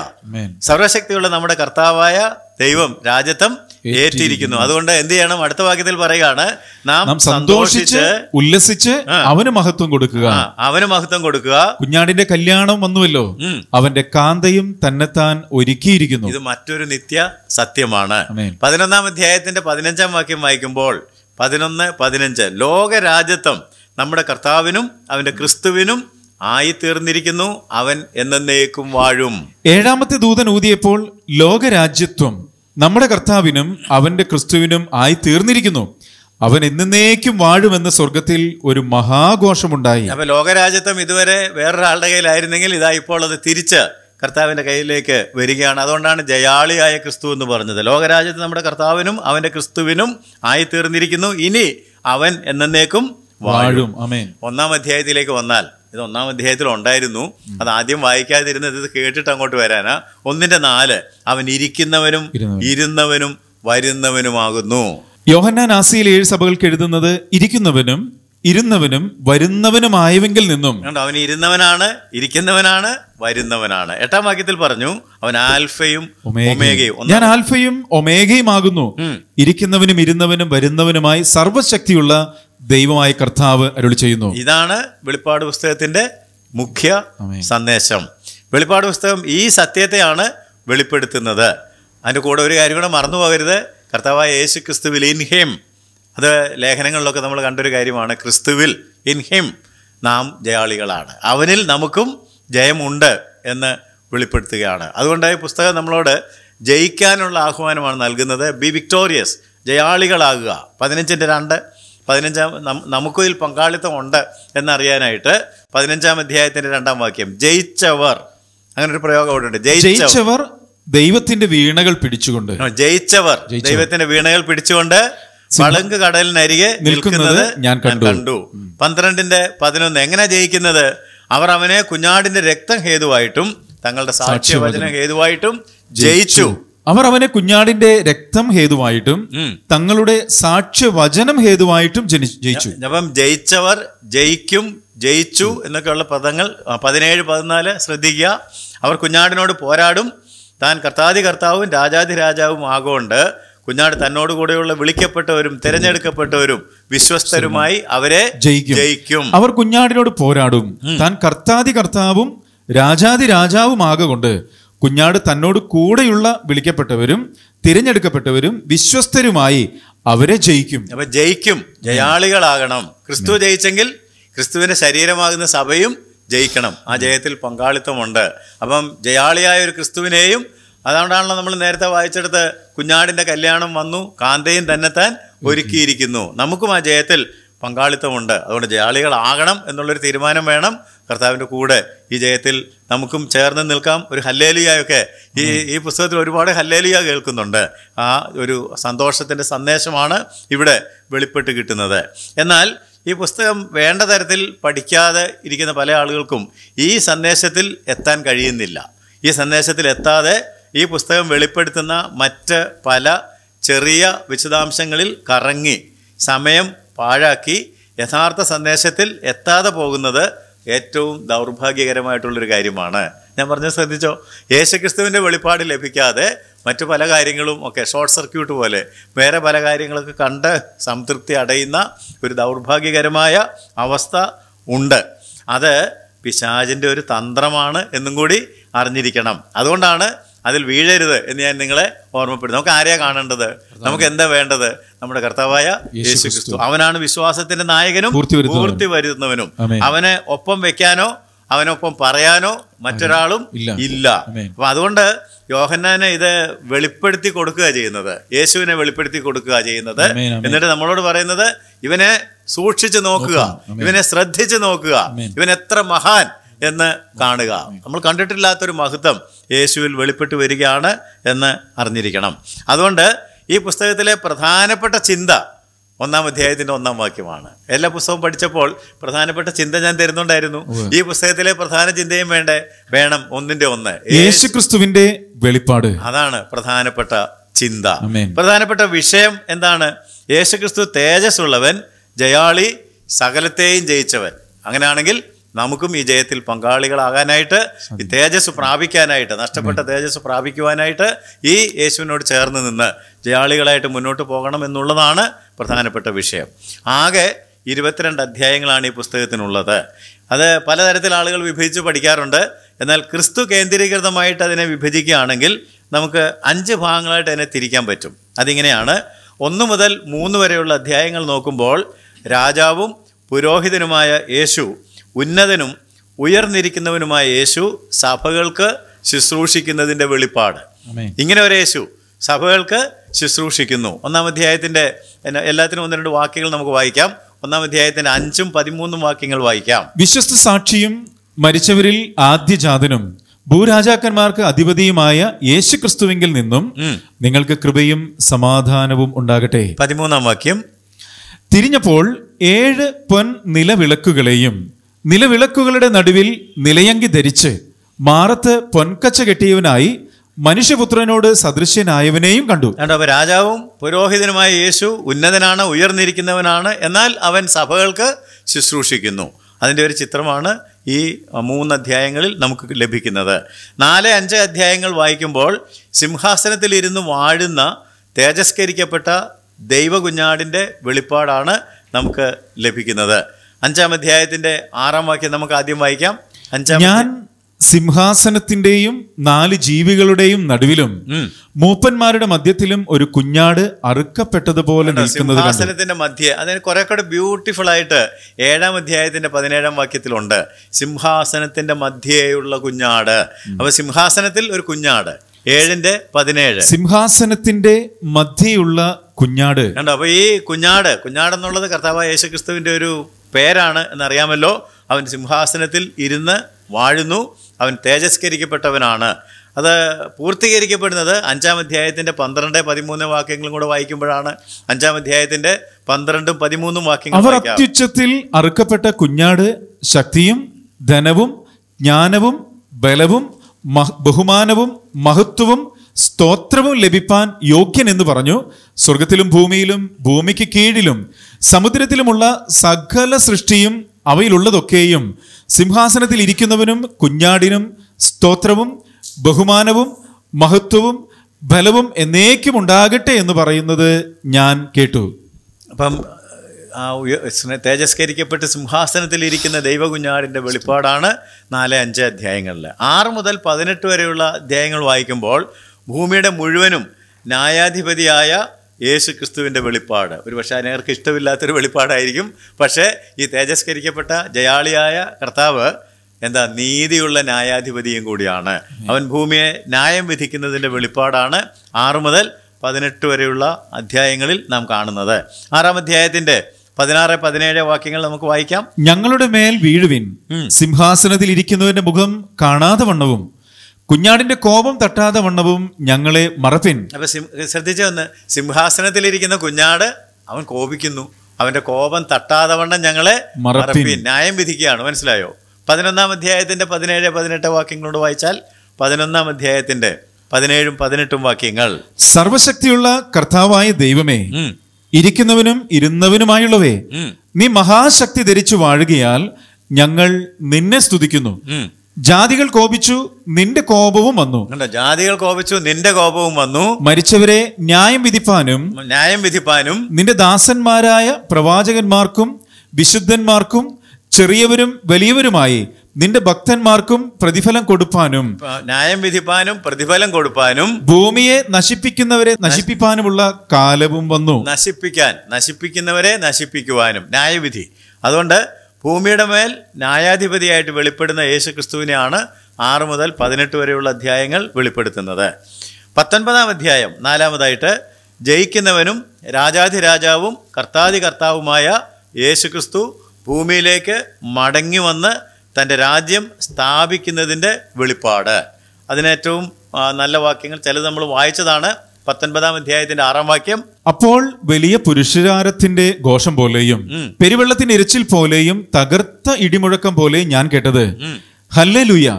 സർവശക്തിയുള്ള നമ്മുടെ കർത്താവായ ദൈവം രാജ്യത്വം ഏറ്റിരിക്കുന്നു അതുകൊണ്ട് എന്ത് ചെയ്യണം അടുത്ത വാക്യത്തിൽ പറയുകയാണ് നാം സന്തോഷിച്ച് ഉല്ലസിച്ച് അവന് മഹത്വം കൊടുക്കുക അവന് മഹത്വം കൊടുക്കുക കുഞ്ഞാടിന്റെ കല്യാണം വന്നുവല്ലോ അവന്റെ കാന്തയും തന്നെത്താൻ ഒരുക്കിയിരിക്കുന്നു ഇത് മറ്റൊരു നിത്യ സത്യമാണ് പതിനൊന്നാം അധ്യായത്തിന്റെ പതിനഞ്ചാം വാക്യം വായിക്കുമ്പോൾ പതിനൊന്ന് പതിനഞ്ച് ലോകരാജ്യത്വം നമ്മുടെ കർത്താവിനും അവൻ്റെ ക്രിസ്തുവിനും ആയി തീർന്നിരിക്കുന്നു അവൻ എന്നേക്കും വാഴും ഏഴാമത്തെ ദൂതൻ ഊതിയപ്പോൾ ലോകരാജ്യത്വം നമ്മുടെ കർത്താവിനും അവന്റെ ക്രിസ്തുവിനും ആയി തീർന്നിരിക്കുന്നു അവൻ എന്നേക്കും വാഴുമെന്ന സ്വർഗത്തിൽ ഒരു മഹാഘോഷമുണ്ടായി അപ്പൊ ലോകരാജ്യത്വം ഇതുവരെ വേറൊരാളുടെ കയ്യിലായിരുന്നെങ്കിൽ ഇതാ ഇപ്പോൾ അത് തിരിച്ച് കർത്താവിൻ്റെ കയ്യിലേക്ക് വരികയാണ് അതുകൊണ്ടാണ് ജയാളിയായ ക്രിസ്തു എന്ന് പറഞ്ഞത് ലോകരാജ്യത്ത് നമ്മുടെ കർത്താവിനും അവൻ്റെ ക്രിസ്തുവിനും ആയിത്തീർന്നിരിക്കുന്നു ഇനി അവൻ എന്നേക്കും വാഴും ഒന്നാം അധ്യായത്തിലേക്ക് വന്നാൽ ഇത് ഒന്നാം അധ്യായത്തിൽ ഉണ്ടായിരുന്നു അത് ആദ്യം വായിക്കാതിരുന്നത് ഇത് കേട്ടിട്ട് അങ്ങോട്ട് വരാനാ ഒന്നിന്റെ നാല് അവൻ ഇരിക്കുന്നവനും ഇരുന്നവനും വരുന്നവനുമാകുന്നു യോഹന്നാൻ ആസിയിൽ ഏഴ് സഭകൾക്ക് എഴുതുന്നത് ഇരിക്കുന്നവനും ഇരുന്നവനും വരുന്നവനുമായവെങ്കിൽ നിന്നും അവൻ ഇരുന്നവനാണ് ഇരിക്കുന്നവനാണ് വരുന്നവനാണ് എട്ടാം വാക്യത്തിൽ പറഞ്ഞു അവൻ ആൽഫയും ഒമേഗയും ഞാൻ ആൽഫയും ഒമേഗയും ആകുന്നു ഇരിക്കുന്നവനും ഇരുന്നവനും വരുന്നവനുമായി സർവശക്തിയുള്ള ദൈവമായ കർത്താവ് അരുളി ചെയ്യുന്നു ഇതാണ് വെളിപ്പാട് പുസ്തകത്തിന്റെ മുഖ്യ സന്ദേശം വെളിപ്പാട് പുസ്തകം ഈ സത്യത്തെയാണ് വെളിപ്പെടുത്തുന്നത് അതിൻ്റെ കൂടെ ഒരു കാര്യം കൂടെ മറന്നു പോകരുത് കർത്താവായ യേശു ക്രിസ്തുവിൽ ഇൻ അത് ലേഖനങ്ങളിലൊക്കെ നമ്മൾ കണ്ടൊരു കാര്യമാണ് ക്രിസ്തുവിൽ ഇൻ ഹിം നാം ജയാളികളാണ് അവനിൽ നമുക്കും ജയമുണ്ട് എന്ന് വെളിപ്പെടുത്തുകയാണ് അതുകൊണ്ട് ഈ പുസ്തകം നമ്മളോട് ജയിക്കാനുള്ള ആഹ്വാനമാണ് നൽകുന്നത് ബി വിക്ടോറിയസ് ജയാളികളാകുക പതിനഞ്ചിൻ്റെ രണ്ട് പതിനഞ്ചാം പങ്കാളിത്തം ഉണ്ട് എന്നറിയാനായിട്ട് പതിനഞ്ചാം അധ്യായത്തിൻ്റെ രണ്ടാം വാക്യം ജയിച്ചവർ അങ്ങനെ ഒരു പ്രയോഗം അവിടെ ഉണ്ട് ജയിച്ചവർ ദൈവത്തിന്റെ വീണകൾ പിടിച്ചുകൊണ്ട് ജയിച്ചവർ ദൈവത്തിന്റെ വീണകൾ പിടിച്ചുകൊണ്ട് വളങ്ക് കടലിനരികെ നിൽക്കുന്നത് ഞാൻ കണ്ടു പന്ത്രണ്ടിന്റെ പതിനൊന്ന് എങ്ങനെ ജയിക്കുന്നത് അവർ അവനെ കുഞ്ഞാടിന്റെ രക്തം ഹേതുവായിട്ടും തങ്ങളുടെ സാക്ഷ്യവചനം ഹേതുവായിട്ടും ജയിച്ചു അവർ അവനെ കുഞ്ഞാടിന്റെ രക്തം ഹേതുവായിട്ടും തങ്ങളുടെ സാക്ഷ്യവചനം ഹേതുവായിട്ടും ജയിച്ചു അപ്പം ജയിച്ചവർ ജയിക്കും ജയിച്ചു എന്നൊക്കെയുള്ള പദങ്ങൾ പതിനേഴ് പതിനാല് ശ്രദ്ധിക്കുക അവർ കുഞ്ഞാടിനോട് പോരാടും താൻ കർത്താതി കർത്താവും രാജാതി രാജാവും ആകൊണ്ട് കുഞ്ഞാട് തന്നോട് കൂടെയുള്ള വിളിക്കപ്പെട്ടവരും തിരഞ്ഞെടുക്കപ്പെട്ടവരും വിശ്വസ്തരുമായി അവരെ ജയിക്കും അവർ കുഞ്ഞാടിനോട് പോരാടും താൻ കർത്താതി കർത്താവും രാജാതി രാജാവുമാകൊണ്ട് കുഞ്ഞാട് തന്നോട് കൂടെയുള്ള വിളിക്കപ്പെട്ടവരും തിരഞ്ഞെടുക്കപ്പെട്ടവരും വിശ്വസ്തരുമായി അവരെ ജയിക്കും അപ്പൊ ജയിക്കും ജയാളികളാകണം ക്രിസ്തു ജയിച്ചെങ്കിൽ ക്രിസ്തുവിന്റെ ശരീരമാകുന്ന സഭയും ജയിക്കണം ആ ജയത്തിൽ പങ്കാളിത്തമുണ്ട് അപ്പം ജയാളിയായ ഒരു ക്രിസ്തുവിനെയും അതുകൊണ്ടാണല്ലോ നമ്മൾ നേരത്തെ വായിച്ചെടുത്ത് കുഞ്ഞാടിൻ്റെ കല്യാണം വന്നു കാന്തയും താൻ ഒരുക്കിയിരിക്കുന്നു നമുക്കും ആ ജയത്തിൽ പങ്കാളിത്തമുണ്ട് അതുകൊണ്ട് ജയാളികളാകണം എന്നുള്ളൊരു തീരുമാനം വേണം കർത്താവിൻ്റെ കൂടെ ഈ ജയത്തിൽ നമുക്കും ചേർന്ന് നിൽക്കാം ഒരു ഹല്ലേലിയായൊക്കെ ഈ ഈ പുസ്തകത്തിൽ ഒരുപാട് ഹല്ലേലിയ കേൾക്കുന്നുണ്ട് ആ ഒരു സന്തോഷത്തിൻ്റെ സന്ദേശമാണ് ഇവിടെ വെളിപ്പെട്ട് കിട്ടുന്നത് എന്നാൽ ഈ പുസ്തകം വേണ്ട തരത്തിൽ പഠിക്കാതെ ഇരിക്കുന്ന പല ആളുകൾക്കും ഈ സന്ദേശത്തിൽ എത്താൻ കഴിയുന്നില്ല ഈ സന്ദേശത്തിൽ എത്താതെ ഈ പുസ്തകം വെളിപ്പെടുത്തുന്ന മറ്റ് പല ചെറിയ വിശദാംശങ്ങളിൽ കറങ്ങി സമയം പാഴാക്കി യഥാർത്ഥ സന്ദേശത്തിൽ എത്താതെ പോകുന്നത് ഏറ്റവും ദൗർഭാഗ്യകരമായിട്ടുള്ളൊരു കാര്യമാണ് ഞാൻ പറഞ്ഞത് ശ്രദ്ധിച്ചോ യേശുക്രിസ്തുവിൻ്റെ വെളിപ്പാട് ലഭിക്കാതെ മറ്റു പല കാര്യങ്ങളും ഒക്കെ ഷോർട്ട് സർക്യൂട്ട് പോലെ വേറെ പല കാര്യങ്ങളൊക്കെ കണ്ട് സംതൃപ്തി അടയുന്ന ഒരു ദൗർഭാഗ്യകരമായ അവസ്ഥ ഉണ്ട് അത് പിശാചിൻ്റെ ഒരു തന്ത്രമാണ് എന്നും കൂടി അറിഞ്ഞിരിക്കണം അതുകൊണ്ടാണ് അതിൽ വീഴരുത് എന്ന് ഞാൻ നിങ്ങളെ ഓർമ്മപ്പെടുന്നു നമുക്ക് ആരെയാ കാണേണ്ടത് നമുക്ക് എന്താ വേണ്ടത് നമ്മുടെ കർത്താവായ യേശു ക്രിസ്തു അവനാണ് വിശ്വാസത്തിന്റെ നായകനും പൂർത്തി വരുന്നവനും അവനെ ഒപ്പം വെക്കാനോ അവനൊപ്പം പറയാനോ മറ്റൊരാളും ഇല്ല അപ്പൊ അതുകൊണ്ട് യോഹന്നാനെ ഇത് വെളിപ്പെടുത്തി കൊടുക്കുക ചെയ്യുന്നത് യേശുവിനെ വെളിപ്പെടുത്തി കൊടുക്കുക ചെയ്യുന്നത് എന്നിട്ട് നമ്മളോട് പറയുന്നത് ഇവനെ സൂക്ഷിച്ചു നോക്കുക ഇവനെ ശ്രദ്ധിച്ചു നോക്കുക ഇവൻ എത്ര മഹാൻ എന്ന് കാണുക നമ്മൾ കണ്ടിട്ടില്ലാത്തൊരു മഹത്വം യേശുവിൽ വെളിപ്പെട്ട് വരികയാണ് എന്ന് അറിഞ്ഞിരിക്കണം അതുകൊണ്ട് ഈ പുസ്തകത്തിലെ പ്രധാനപ്പെട്ട ചിന്ത ഒന്നാം അധ്യായത്തിൻ്റെ ഒന്നാം വാക്യമാണ് എല്ലാ പുസ്തകവും പഠിച്ചപ്പോൾ പ്രധാനപ്പെട്ട ചിന്ത ഞാൻ തരുന്നുണ്ടായിരുന്നു ഈ പുസ്തകത്തിലെ പ്രധാന ചിന്തയും വേണ്ടേ വേണം ഒന്നിന്റെ ഒന്ന് യേശുക്രിസ്തുവിന്റെ വെളിപ്പാട് അതാണ് പ്രധാനപ്പെട്ട ചിന്ത പ്രധാനപ്പെട്ട വിഷയം എന്താണ് യേശുക്രിസ്തു തേജസ്സുള്ളവൻ ജയാളി സകലത്തെയും ജയിച്ചവൻ അങ്ങനെയാണെങ്കിൽ നമുക്കും ഈ ജയത്തിൽ പങ്കാളികളാകാനായിട്ട് ഈ തേജസ് പ്രാപിക്കാനായിട്ട് നഷ്ടപ്പെട്ട തേജസ് പ്രാപിക്കുവാനായിട്ട് ഈ യേശുവിനോട് ചേർന്ന് നിന്ന് ജയാളികളായിട്ട് മുന്നോട്ട് പോകണം എന്നുള്ളതാണ് പ്രധാനപ്പെട്ട വിഷയം ആകെ ഇരുപത്തിരണ്ട് അധ്യായങ്ങളാണ് ഈ പുസ്തകത്തിനുള്ളത് അത് പലതരത്തിൽ ആളുകൾ വിഭജിച്ച് പഠിക്കാറുണ്ട് എന്നാൽ ക്രിസ്തു കേന്ദ്രീകൃതമായിട്ട് അതിനെ വിഭജിക്കുകയാണെങ്കിൽ നമുക്ക് അഞ്ച് ഭാഗങ്ങളായിട്ട് അതിനെ തിരിക്കാൻ പറ്റും അതിങ്ങനെയാണ് ഒന്ന് മുതൽ മൂന്ന് വരെയുള്ള അധ്യായങ്ങൾ നോക്കുമ്പോൾ രാജാവും പുരോഹിതനുമായ യേശു ഉന്നതനും ഉയർന്നിരിക്കുന്നവനുമായ യേശു സഭകൾക്ക് ശുശ്രൂഷിക്കുന്നതിൻ്റെ വെളിപ്പാട് ഇങ്ങനെ ഒരു യേശു സഭകൾക്ക് ശുശ്രൂഷിക്കുന്നു ഒന്നാം അധ്യായത്തിൻ്റെ എല്ലാത്തിനും ഒന്ന് രണ്ട് വാക്യങ്ങൾ നമുക്ക് വായിക്കാം ഒന്നാം അധ്യായത്തിൻ്റെ അഞ്ചും പതിമൂന്നും വാക്യങ്ങൾ വായിക്കാം വിശ്വസ്ത സാക്ഷിയും മരിച്ചവരിൽ ആദ്യജാതനും ഭൂരാജാക്കന്മാർക്ക് അധിപതിയുമായ ക്രിസ്തുവിങ്കിൽ നിന്നും നിങ്ങൾക്ക് കൃപയും സമാധാനവും ഉണ്ടാകട്ടെ പതിമൂന്നാം വാക്യം തിരിഞ്ഞപ്പോൾ ഏഴ് പൊൻ നിലവിളക്കുകളെയും നിലവിളക്കുകളുടെ നടുവിൽ നിലയങ്കി ധരിച്ച് മാറത്ത് പൊൻകച്ച കെട്ടിയവനായി മനുഷ്യപുത്രനോട് സദൃശ്യനായവനെയും കണ്ടു അപ്പൊ രാജാവും പുരോഹിതനുമായ യേശു ഉന്നതനാണ് ഉയർന്നിരിക്കുന്നവനാണ് എന്നാൽ അവൻ സഭകൾക്ക് ശുശ്രൂഷിക്കുന്നു അതിൻ്റെ ഒരു ചിത്രമാണ് ഈ മൂന്ന് അധ്യായങ്ങളിൽ നമുക്ക് ലഭിക്കുന്നത് നാല് അഞ്ച് അധ്യായങ്ങൾ വായിക്കുമ്പോൾ സിംഹാസനത്തിലിരുന്ന് വാഴുന്ന തേജസ്കരിക്കപ്പെട്ട ദൈവകുഞ്ഞാടിൻ്റെ വെളിപ്പാടാണ് നമുക്ക് ലഭിക്കുന്നത് അഞ്ചാം അധ്യായത്തിന്റെ ആറാം വാക്യം നമുക്ക് ആദ്യം വായിക്കാം അഞ്ചാം ഞാൻ സിംഹാസനത്തിന്റെയും നാല് ജീവികളുടെയും നടുവിലും മൂപ്പന്മാരുടെ മധ്യത്തിലും ഒരു കുഞ്ഞാട് അറുക്കപ്പെട്ടതുപോലെ സിംഹാസനത്തിന്റെ മധ്യ അതായത് കുറെ കൂടെ ബ്യൂട്ടിഫുൾ ആയിട്ട് ഏഴാം അധ്യായത്തിന്റെ പതിനേഴാം വാക്യത്തിലുണ്ട് സിംഹാസനത്തിന്റെ മധ്യേയുള്ള കുഞ്ഞാട് അപ്പൊ സിംഹാസനത്തിൽ ഒരു കുഞ്ഞാട് ഏഴിന്റെ പതിനേഴ് സിംഹാസനത്തിന്റെ മധ്യയുള്ള കുഞ്ഞാട് കണ്ടോ അപ്പൊ ഈ കുഞ്ഞാട് കുഞ്ഞാട് എന്നുള്ളത് കർത്താവ് യേശുക്രിസ്തുവിന്റെ ഒരു പേരാണ് എന്നറിയാമല്ലോ അവൻ സിംഹാസനത്തിൽ ഇരുന്ന് വാഴുന്നു അവൻ തേജസ്കരിക്കപ്പെട്ടവനാണ് അത് പൂർത്തീകരിക്കപ്പെടുന്നത് അഞ്ചാം അധ്യായത്തിൻ്റെ പന്ത്രണ്ട് പതിമൂന്ന് വാക്യങ്ങളും കൂടെ വായിക്കുമ്പോഴാണ് അഞ്ചാം അധ്യായത്തിൻ്റെ പന്ത്രണ്ടും പതിമൂന്നും വാക്യങ്ങൾ അവർ അത്യുച്ചത്തിൽ അറുക്കപ്പെട്ട കുഞ്ഞാട് ശക്തിയും ധനവും ജ്ഞാനവും ബലവും ബഹുമാനവും മഹത്വവും സ്തോത്രവും ലഭിപ്പാൻ യോഗ്യൻ എന്ന് പറഞ്ഞു സ്വർഗത്തിലും ഭൂമിയിലും ഭൂമിക്ക് കീഴിലും സമുദ്രത്തിലുമുള്ള സകല സൃഷ്ടിയും അവയിലുള്ളതൊക്കെയും സിംഹാസനത്തിൽ ഇരിക്കുന്നവനും കുഞ്ഞാടിനും സ്തോത്രവും ബഹുമാനവും മഹത്വവും ഫലവും എന്നേക്കും ഉണ്ടാകട്ടെ എന്ന് പറയുന്നത് ഞാൻ കേട്ടു അപ്പം ആ തേജസ്കരിക്കപ്പെട്ട് സിംഹാസനത്തിലിരിക്കുന്ന ദൈവകുഞ്ഞാടിൻ്റെ വെളിപ്പാടാണ് നാല് അഞ്ച് അധ്യായങ്ങളിൽ ആറ് മുതൽ പതിനെട്ട് വരെയുള്ള അധ്യായങ്ങൾ വായിക്കുമ്പോൾ ഭൂമിയുടെ മുഴുവനും ന്യായാധിപതിയായ യേശു ക്രിസ്തുവിൻ്റെ വെളിപ്പാട് ഒരു പക്ഷേ അനേകർക്ക് ഇഷ്ടമില്ലാത്തൊരു വെളിപ്പാടായിരിക്കും പക്ഷേ ഈ തേജസ്കരിക്കപ്പെട്ട ജയാളിയായ കർത്താവ് എന്താ നീതിയുള്ള ന്യായാധിപതിയും കൂടിയാണ് അവൻ ഭൂമിയെ ന്യായം വിധിക്കുന്നതിൻ്റെ വെളിപ്പാടാണ് ആറ് മുതൽ പതിനെട്ട് വരെയുള്ള അധ്യായങ്ങളിൽ നാം കാണുന്നത് ആറാം അധ്യായത്തിൻ്റെ പതിനാറ് പതിനേഴ് വാക്യങ്ങൾ നമുക്ക് വായിക്കാം ഞങ്ങളുടെ മേൽ വീഴുവിൻ സിംഹാസനത്തിൽ ഇരിക്കുന്നവന്റെ മുഖം കാണാതെ വണ്ണവും കുഞ്ഞാടിന്റെ കോപം തട്ടാതെ വണ്ണവും ഞങ്ങളെ മറപ്പിൻ അപ്പൊ ശ്രദ്ധിച്ച ഒന്ന് സിംഹാസനത്തിലിരിക്കുന്ന കുഞ്ഞാട് അവൻ കോപിക്കുന്നു അവന്റെ കോപം തട്ടാതെ വണ്ണം ഞങ്ങളെ മറപ്പിൻ ന്യായം വിധിക്കുകയാണ് മനസ്സിലായോ പതിനൊന്നാം അധ്യായത്തിന്റെ പതിനേഴ് പതിനെട്ട് വാക്യങ്ങളോട് വായിച്ചാൽ പതിനൊന്നാം അധ്യായത്തിന്റെ പതിനേഴും പതിനെട്ടും വാക്യങ്ങൾ സർവശക്തിയുള്ള കർത്താവായ ദൈവമേ ഇരിക്കുന്നവനും ഇരുന്നവനുമായുള്ളവേ നീ മഹാശക്തി ധരിച്ചു വാഴുകയാൽ ഞങ്ങൾ നിന്നെ സ്തുതിക്കുന്നു ജാതികൾ കോപിച്ചു നിന്റെ കോപവും വന്നു ജാതികൾ കോപിച്ചു നിന്റെ കോപവും വന്നു മരിച്ചവരെ ന്യായം വിധിപ്പാനും ന്യായം വിധിപ്പാനും നിന്റെ ദാസന്മാരായ പ്രവാചകന്മാർക്കും വിശുദ്ധന്മാർക്കും ചെറിയവരും വലിയവരുമായി നിന്റെ ഭക്തന്മാർക്കും പ്രതിഫലം കൊടുപ്പാനും ന്യായം വിധിപ്പാനും പ്രതിഫലം കൊടുപ്പാനും ഭൂമിയെ നശിപ്പിക്കുന്നവരെ നശിപ്പിക്കാനുമുള്ള കാലവും വന്നു നശിപ്പിക്കാൻ നശിപ്പിക്കുന്നവരെ നശിപ്പിക്കുവാനും ന്യായവിധി അതുകൊണ്ട് ഭൂമിയുടെ മേൽ ന്യായാധിപതിയായിട്ട് വെളിപ്പെടുന്ന യേശു ക്രിസ്തുവിനെയാണ് ആറ് മുതൽ പതിനെട്ട് വരെയുള്ള അധ്യായങ്ങൾ വെളിപ്പെടുത്തുന്നത് പത്തൊൻപതാം അധ്യായം നാലാമതായിട്ട് ജയിക്കുന്നവനും രാജാധിരാജാവും കർത്താതി കർത്താവുമായ യേശുക്രിസ്തു ഭൂമിയിലേക്ക് മടങ്ങി വന്ന് തൻ്റെ രാജ്യം സ്ഥാപിക്കുന്നതിൻ്റെ വെളിപ്പാട് അതിനേറ്റവും നല്ല വാക്യങ്ങൾ ചിലത് നമ്മൾ വായിച്ചതാണ് പത്തൊൻപതാം അധ്യായത്തിന്റെ ആറാം വാക്യം അപ്പോൾ വലിയ പുരുഷാരത്തിന്റെ ഘോഷം പോലെയും പെരുവെള്ളത്തിന്റെ ഇരച്ചിൽ പോലെയും തകർത്ത ഇടിമുഴക്കം പോലെയും ഞാൻ കേട്ടത് ഹല്ലലുയ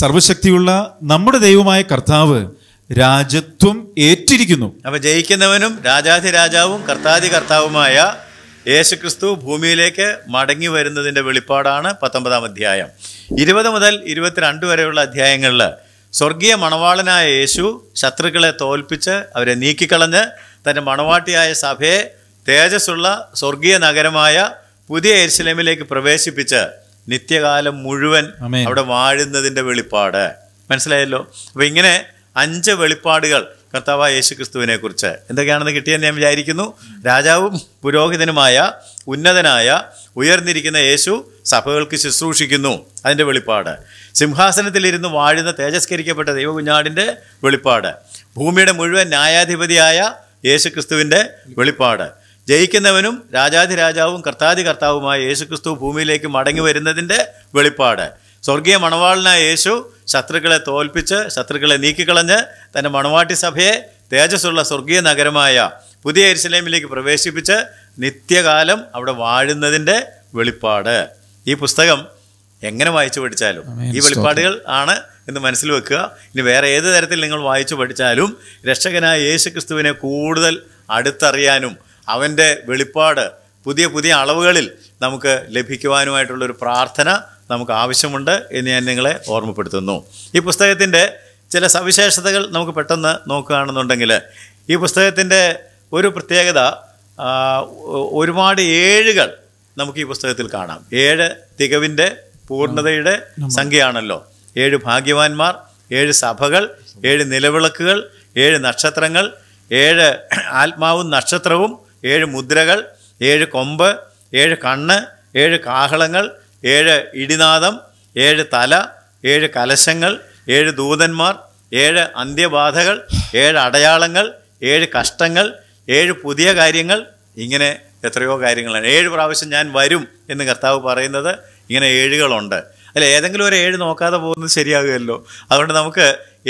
സർവശക്തിയുള്ള നമ്മുടെ ദൈവമായ കർത്താവ് രാജ്യത്വം ഏറ്റിരിക്കുന്നു അപ്പൊ ജയിക്കുന്നവനും രാജാധി രാജാവും കർത്താധി കർത്താവുമായ യേശുക്രിസ്തു ഭൂമിയിലേക്ക് മടങ്ങി വരുന്നതിന്റെ വെളിപ്പാടാണ് പത്തൊമ്പതാം അധ്യായം ഇരുപത് മുതൽ ഇരുപത്തിരണ്ട് വരെയുള്ള അധ്യായങ്ങളിൽ സ്വർഗീയ മണവാളനായ യേശു ശത്രുക്കളെ തോൽപ്പിച്ച് അവരെ നീക്കിക്കളഞ്ഞ് തൻ്റെ മണവാട്ടിയായ സഭയെ തേജസ്സുള്ള സ്വർഗീയ നഗരമായ പുതിയ എരിശിലേമിലേക്ക് പ്രവേശിപ്പിച്ച് നിത്യകാലം മുഴുവൻ അവിടെ വാഴുന്നതിൻ്റെ വെളിപ്പാട് മനസ്സിലായല്ലോ അപ്പോൾ ഇങ്ങനെ അഞ്ച് വെളിപ്പാടുകൾ കർത്താവ് യേശു കുറിച്ച് എന്തൊക്കെയാണെന്ന് കിട്ടിയെന്ന് ഞാൻ വിചാരിക്കുന്നു രാജാവും പുരോഹിതനുമായ ഉന്നതനായ ഉയർന്നിരിക്കുന്ന യേശു സഭകൾക്ക് ശുശ്രൂഷിക്കുന്നു അതിൻ്റെ വെളിപ്പാട് സിംഹാസനത്തിലിരുന്ന് വാഴുന്ന തേജസ്കരിക്കപ്പെട്ട ദൈവകുഞ്ഞാടിൻ്റെ വെളിപ്പാട് ഭൂമിയുടെ മുഴുവൻ ന്യായാധിപതിയായ യേശു ക്രിസ്തുവിൻ്റെ വെളിപ്പാട് ജയിക്കുന്നവനും രാജാധിരാജാവും കർത്താതി കർത്താവുമായ യേശുക്രിസ്തു ഭൂമിയിലേക്ക് മടങ്ങി വരുന്നതിൻ്റെ വെളിപ്പാട് സ്വർഗീയ മണവാളനായ യേശു ശത്രുക്കളെ തോൽപ്പിച്ച് ശത്രുക്കളെ നീക്കിക്കളഞ്ഞ് തൻ്റെ മണവാട്ടി സഭയെ തേജസ്സുള്ള സ്വർഗീയ നഗരമായ പുതിയ എരിശിലേമിലേക്ക് പ്രവേശിപ്പിച്ച് നിത്യകാലം അവിടെ വാഴുന്നതിൻ്റെ വെളിപ്പാട് ഈ പുസ്തകം എങ്ങനെ വായിച്ചു പഠിച്ചാലും ഈ വെളിപ്പാടുകൾ ആണ് എന്ന് മനസ്സിൽ വെക്കുക ഇനി വേറെ ഏത് തരത്തിൽ നിങ്ങൾ വായിച്ചു പഠിച്ചാലും രക്ഷകനായ യേശു ക്രിസ്തുവിനെ കൂടുതൽ അടുത്തറിയാനും അവൻ്റെ വെളിപ്പാട് പുതിയ പുതിയ അളവുകളിൽ നമുക്ക് ലഭിക്കുവാനുമായിട്ടുള്ളൊരു പ്രാർത്ഥന നമുക്ക് ആവശ്യമുണ്ട് എന്ന് ഞാൻ നിങ്ങളെ ഓർമ്മപ്പെടുത്തുന്നു ഈ പുസ്തകത്തിൻ്റെ ചില സവിശേഷതകൾ നമുക്ക് പെട്ടെന്ന് നോക്കുകയാണെന്നുണ്ടെങ്കിൽ ഈ പുസ്തകത്തിൻ്റെ ഒരു പ്രത്യേകത ഒരുപാട് ഏഴുകൾ നമുക്ക് ഈ പുസ്തകത്തിൽ കാണാം ഏഴ് തികവിൻ്റെ പൂർണ്ണതയുടെ സംഖ്യയാണല്ലോ ഏഴ് ഭാഗ്യവാന്മാർ ഏഴ് സഭകൾ ഏഴ് നിലവിളക്കുകൾ ഏഴ് നക്ഷത്രങ്ങൾ ഏഴ് ആത്മാവും നക്ഷത്രവും ഏഴ് മുദ്രകൾ ഏഴ് കൊമ്പ് ഏഴ് കണ്ണ് ഏഴ് കാഹളങ്ങൾ ഏഴ് ഇടിനാദം ഏഴ് തല ഏഴ് കലശങ്ങൾ ഏഴ് ദൂതന്മാർ ഏഴ് അന്ത്യബാധകൾ ഏഴ് അടയാളങ്ങൾ ഏഴ് കഷ്ടങ്ങൾ ഏഴ് പുതിയ കാര്യങ്ങൾ ഇങ്ങനെ എത്രയോ കാര്യങ്ങളാണ് ഏഴ് പ്രാവശ്യം ഞാൻ വരും എന്ന് കർത്താവ് പറയുന്നത് ഇങ്ങനെ ഏഴുകളുണ്ട് അല്ല ഏതെങ്കിലും ഒരു ഏഴ് നോക്കാതെ പോകുന്നത് ശരിയാകുമല്ലോ അതുകൊണ്ട് നമുക്ക്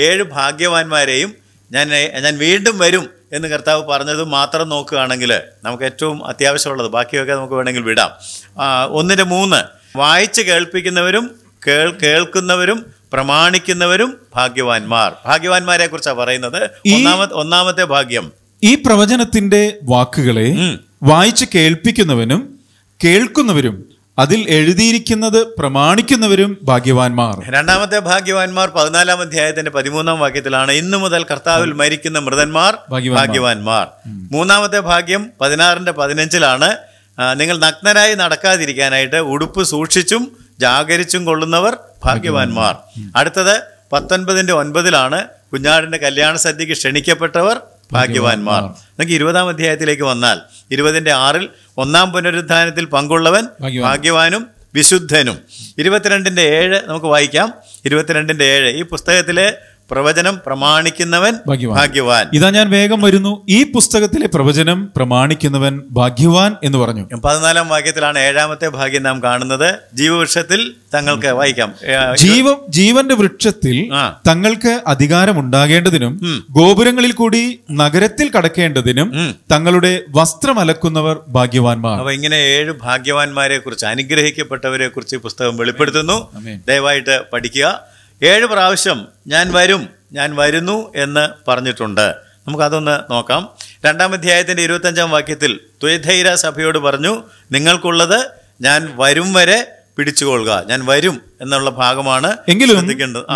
ഏഴ് ഭാഗ്യവാന്മാരെയും ഞാൻ ഞാൻ വീണ്ടും വരും എന്ന് കർത്താവ് പറഞ്ഞത് മാത്രം നോക്കുകയാണെങ്കിൽ നമുക്ക് ഏറ്റവും അത്യാവശ്യമുള്ളത് ബാക്കിയൊക്കെ നമുക്ക് വേണമെങ്കിൽ വിടാം ഒന്നിൻ്റെ മൂന്ന് വായിച്ച് കേൾപ്പിക്കുന്നവരും കേൾ കേൾക്കുന്നവരും പ്രമാണിക്കുന്നവരും ഭാഗ്യവാന്മാർ ഭാഗ്യവാന്മാരെ കുറിച്ചാണ് പറയുന്നത് ഒന്നാമത്തെ ഭാഗ്യം ഈ പ്രവചനത്തിന്റെ വാക്കുകളെ വായിച്ച് കേൾപ്പിക്കുന്നവനും കേൾക്കുന്നവരും അതിൽ എഴുതിയിരിക്കുന്നത് പ്രമാണിക്കുന്നവരും ഭാഗ്യവാന്മാർ രണ്ടാമത്തെ ഭാഗ്യവാന്മാർ പതിനാലാം അധ്യായത്തിന്റെ പതിമൂന്നാം വാക്യത്തിലാണ് ഇന്നു മുതൽ കർത്താവിൽ മരിക്കുന്ന മൃതന്മാർ ഭാഗ്യവാന്മാർ മൂന്നാമത്തെ ഭാഗ്യം പതിനാറിന്റെ പതിനഞ്ചിലാണ് നിങ്ങൾ നഗ്നരായി നടക്കാതിരിക്കാനായിട്ട് ഉടുപ്പ് സൂക്ഷിച്ചും ജാഗരിച്ചും കൊള്ളുന്നവർ ഭാഗ്യവാന്മാർ അടുത്തത് പത്തൊൻപതിൻ്റെ ഒൻപതിലാണ് കുഞ്ഞാടിൻ്റെ കല്യാണ സദ്യക്ക് ക്ഷണിക്കപ്പെട്ടവർ ഭാഗ്യവാന്മാർ നമുക്ക് ഇരുപതാം അധ്യായത്തിലേക്ക് വന്നാൽ ഇരുപതിൻ്റെ ആറിൽ ഒന്നാം പുനരുദ്ധാനത്തിൽ പങ്കുള്ളവൻ ഭാഗ്യവാനും വിശുദ്ധനും ഇരുപത്തിരണ്ടിൻ്റെ ഏഴ് നമുക്ക് വായിക്കാം ഇരുപത്തിരണ്ടിൻ്റെ ഏഴ് ഈ പുസ്തകത്തിലെ പ്രവചനം പ്രമാണിക്കുന്നവൻ ഭാഗ്യവാൻ ഇതാ ഞാൻ വേഗം വരുന്നു ഈ പുസ്തകത്തിലെ പ്രവചനം പ്രമാണിക്കുന്നവൻ ഭാഗ്യവാൻ എന്ന് പറഞ്ഞു പതിനാലാം വാക്യത്തിലാണ് ഏഴാമത്തെ ഭാഗ്യം നാം കാണുന്നത് ജീവവൃക്ഷത്തിൽ തങ്ങൾക്ക് വായിക്കാം ജീവ ജീവന്റെ വൃക്ഷത്തിൽ തങ്ങൾക്ക് അധികാരം ഉണ്ടാകേണ്ടതിനും ഗോപുരങ്ങളിൽ കൂടി നഗരത്തിൽ കടക്കേണ്ടതിനും തങ്ങളുടെ വസ്ത്രം അലക്കുന്നവർ ഭാഗ്യവാന്മാർ അപ്പൊ ഇങ്ങനെ ഏഴ് ഭാഗ്യവാന്മാരെ കുറിച്ച് അനുഗ്രഹിക്കപ്പെട്ടവരെ കുറിച്ച് പുസ്തകം വെളിപ്പെടുത്തുന്നു ദയവായിട്ട് പഠിക്കുക ഏഴ് പ്രാവശ്യം ഞാൻ വരും ഞാൻ വരുന്നു എന്ന് പറഞ്ഞിട്ടുണ്ട് നമുക്കതൊന്ന് നോക്കാം രണ്ടാം അധ്യായത്തിൻ്റെ ഇരുപത്തഞ്ചാം വാക്യത്തിൽ ത്വൈധൈര സഭയോട് പറഞ്ഞു നിങ്ങൾക്കുള്ളത് ഞാൻ വരും വരെ പിടിച്ചുകൊള്ളുക ഞാൻ വരും എന്നുള്ള ഭാഗമാണ് എങ്കിലും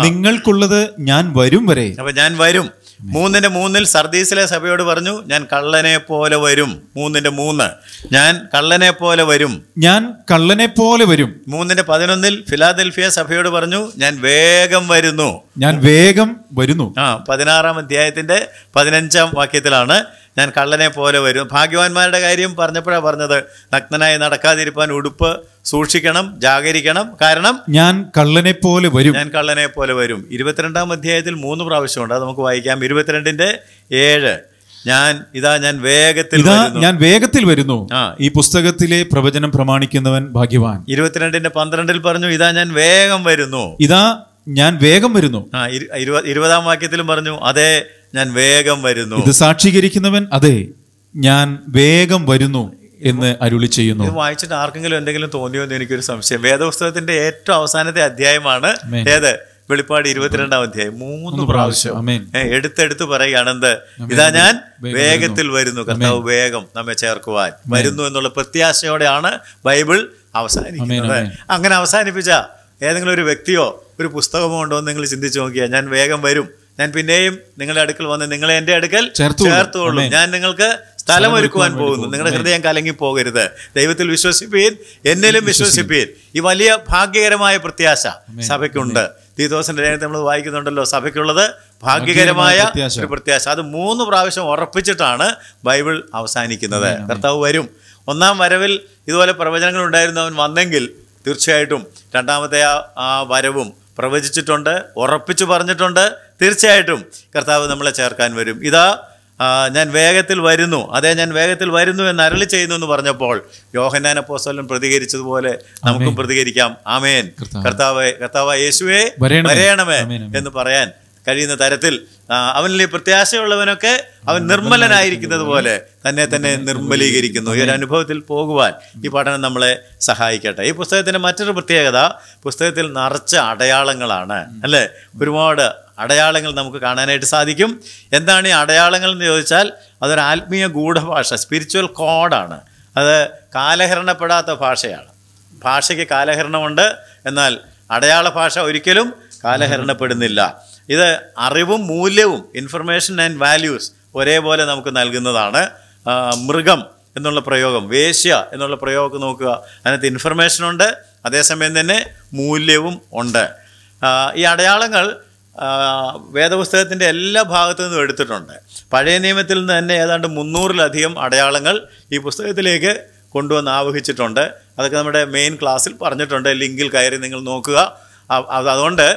നിങ്ങൾക്കുള്ളത് ഞാൻ വരും വരെ അപ്പൊ ഞാൻ വരും മൂന്നിൻ്റെ മൂന്നിൽ സർദീസിലെ സഭയോട് പറഞ്ഞു ഞാൻ കള്ളനെ പോലെ വരും മൂന്നിൻ്റെ മൂന്ന് ഞാൻ കള്ളനെ പോലെ വരും ഞാൻ കള്ളനെ പോലെ വരും മൂന്നിൻ്റെ പതിനൊന്നിൽ ഫിലാദൽഫിയ സഭയോട് പറഞ്ഞു ഞാൻ വേഗം വരുന്നു ഞാൻ വേഗം വരുന്നു ആ പതിനാറാം അധ്യായത്തിൻ്റെ പതിനഞ്ചാം വാക്യത്തിലാണ് ഞാൻ കള്ളനെ പോലെ വരും ഭാഗ്യവാന്മാരുടെ കാര്യം പറഞ്ഞപ്പോഴാണ് പറഞ്ഞത് നഗ്നനായി നടക്കാതിരിക്കാൻ ഉടുപ്പ് സൂക്ഷിക്കണം ജാഗരിക്കണം കാരണം ഞാൻ കള്ളനെ പോലെ വരും ഞാൻ കള്ളനെ പോലെ വരും ഇരുപത്തിരണ്ടാം അധ്യായത്തിൽ മൂന്ന് പ്രാവശ്യമുണ്ട് അത് നമുക്ക് വായിക്കാം ഇരുപത്തിരണ്ടിന്റെ ഏഴ് ഞാൻ ഇതാ ഞാൻ വേഗത്തിൽ ഇതാ ഞാൻ വേഗത്തിൽ വരുന്നു ഈ പുസ്തകത്തിലെ പ്രവചനം പ്രമാണിക്കുന്നവൻ ഭാഗ്യവാൻ ഇരുപത്തിരണ്ടിന്റെ പന്ത്രണ്ടിൽ പറഞ്ഞു ഇതാ ഞാൻ വേഗം വരുന്നു ഇതാ ഞാൻ വേഗം വരുന്നു ആ ഇരുപതാം വാക്യത്തിലും പറഞ്ഞു അതെ ഞാൻ വേഗം വരുന്നു ഇത് സാക്ഷീകരിക്കുന്നവൻ അതെ ഞാൻ വേഗം വരുന്നു എന്ന് അരുളി ചെയ്യുന്നു ഇത് വായിച്ചിട്ട് ആർക്കെങ്കിലും എന്തെങ്കിലും തോന്നിയോ എന്ന് എനിക്കൊരു സംശയം വേദപുസ്തകത്തിന്റെ ഏറ്റവും അവസാനത്തെ അധ്യായമാണ് ഏത് വെളിപ്പാട് ഇരുപത്തിരണ്ടാം അധ്യായം മൂന്ന് പ്രാവശ്യം എടുത്തെടുത്ത് പറയുകയാണെന്ത് ഇതാ ഞാൻ വേഗത്തിൽ വരുന്നു കർത്താവ് വേഗം നമ്മെ ചേർക്കുവാൻ വരുന്നു എന്നുള്ള പ്രത്യാശയോടെയാണ് ബൈബിൾ അവസാനിക്കുന്നത് അങ്ങനെ അവസാനിപ്പിച്ച ഏതെങ്കിലും ഒരു വ്യക്തിയോ ഒരു പുസ്തകമോ ഉണ്ടോ എന്ന് നിങ്ങൾ ചിന്തിച്ചു നോക്കിയാൽ ഞാൻ വേഗം വരും ഞാൻ പിന്നെയും നിങ്ങളുടെ അടുക്കൽ വന്ന് നിങ്ങളെ എൻ്റെ അടുക്കൽ ചേർത്തുകൊള്ളൂ ഞാൻ നിങ്ങൾക്ക് സ്ഥലം ഒരുക്കുവാൻ പോകുന്നു നിങ്ങളുടെ ഹൃദയം കലങ്ങി പോകരുത് ദൈവത്തിൽ വിശ്വസിപ്പീൻ എന്നിലും വിശ്വസിപ്പീൻ ഈ വലിയ ഭാഗ്യകരമായ പ്രത്യാശ സഭയ്ക്കുണ്ട് തീതോസിന്റെ രേഖത്ത് നമ്മൾ വായിക്കുന്നുണ്ടല്ലോ സഭയ്ക്കുള്ളത് ഭാഗ്യകരമായ ഒരു പ്രത്യാശ അത് മൂന്ന് പ്രാവശ്യം ഉറപ്പിച്ചിട്ടാണ് ബൈബിൾ അവസാനിക്കുന്നത് കർത്താവ് വരും ഒന്നാം വരവിൽ ഇതുപോലെ പ്രവചനങ്ങൾ ഉണ്ടായിരുന്നു അവൻ വന്നെങ്കിൽ തീർച്ചയായിട്ടും രണ്ടാമത്തെ ആ വരവും പ്രവചിച്ചിട്ടുണ്ട് ഉറപ്പിച്ചു പറഞ്ഞിട്ടുണ്ട് തീർച്ചയായിട്ടും കർത്താവ് നമ്മളെ ചേർക്കാൻ വരും ഇതാ ഞാൻ വേഗത്തിൽ വരുന്നു അതേ ഞാൻ വേഗത്തിൽ വരുന്നു എന്ന് അരളി ചെയ്യുന്നു എന്ന് പറഞ്ഞപ്പോൾ യോഹനാൻ അപ്പോസ്വലൻ പ്രതികരിച്ചതുപോലെ നമുക്കും പ്രതികരിക്കാം ആമേൻ കർത്താവേ കർത്താവ് യേശുവേ വരയണമേ എന്ന് പറയാൻ കഴിയുന്ന തരത്തിൽ അവനിൽ പ്രത്യാശയുള്ളവനൊക്കെ അവൻ നിർമ്മലനായിരിക്കുന്നത് പോലെ തന്നെ തന്നെ നിർമ്മലീകരിക്കുന്നു ഈ ഒരു അനുഭവത്തിൽ പോകുവാൻ ഈ പഠനം നമ്മളെ സഹായിക്കട്ടെ ഈ പുസ്തകത്തിൻ്റെ മറ്റൊരു പ്രത്യേകത പുസ്തകത്തിൽ നിറച്ച അടയാളങ്ങളാണ് അല്ലേ ഒരുപാട് അടയാളങ്ങൾ നമുക്ക് കാണാനായിട്ട് സാധിക്കും എന്താണ് ഈ അടയാളങ്ങൾ എന്ന് ചോദിച്ചാൽ അതൊരു ആത്മീയ ഗൂഢഭാഷ സ്പിരിച്വൽ കോഡാണ് അത് കാലഹരണപ്പെടാത്ത ഭാഷയാണ് ഭാഷയ്ക്ക് കാലഹരണമുണ്ട് എന്നാൽ അടയാള ഭാഷ ഒരിക്കലും കാലഹരണപ്പെടുന്നില്ല ഇത് അറിവും മൂല്യവും ഇൻഫർമേഷൻ ആൻഡ് വാല്യൂസ് ഒരേപോലെ നമുക്ക് നൽകുന്നതാണ് മൃഗം എന്നുള്ള പ്രയോഗം വേശ്യ എന്നുള്ള പ്രയോഗമൊക്കെ നോക്കുക അതിനകത്ത് ഇൻഫർമേഷനുണ്ട് അതേസമയം തന്നെ മൂല്യവും ഉണ്ട് ഈ അടയാളങ്ങൾ വേദപുസ്തകത്തിൻ്റെ എല്ലാ ഭാഗത്തു നിന്നും എടുത്തിട്ടുണ്ട് പഴയ നിയമത്തിൽ നിന്ന് തന്നെ ഏതാണ്ട് മുന്നൂറിലധികം അടയാളങ്ങൾ ഈ പുസ്തകത്തിലേക്ക് കൊണ്ടുവന്ന് ആവഹിച്ചിട്ടുണ്ട് അതൊക്കെ നമ്മുടെ മെയിൻ ക്ലാസ്സിൽ പറഞ്ഞിട്ടുണ്ട് ലിങ്കിൽ കയറി നിങ്ങൾ നോക്കുക അതുകൊണ്ട്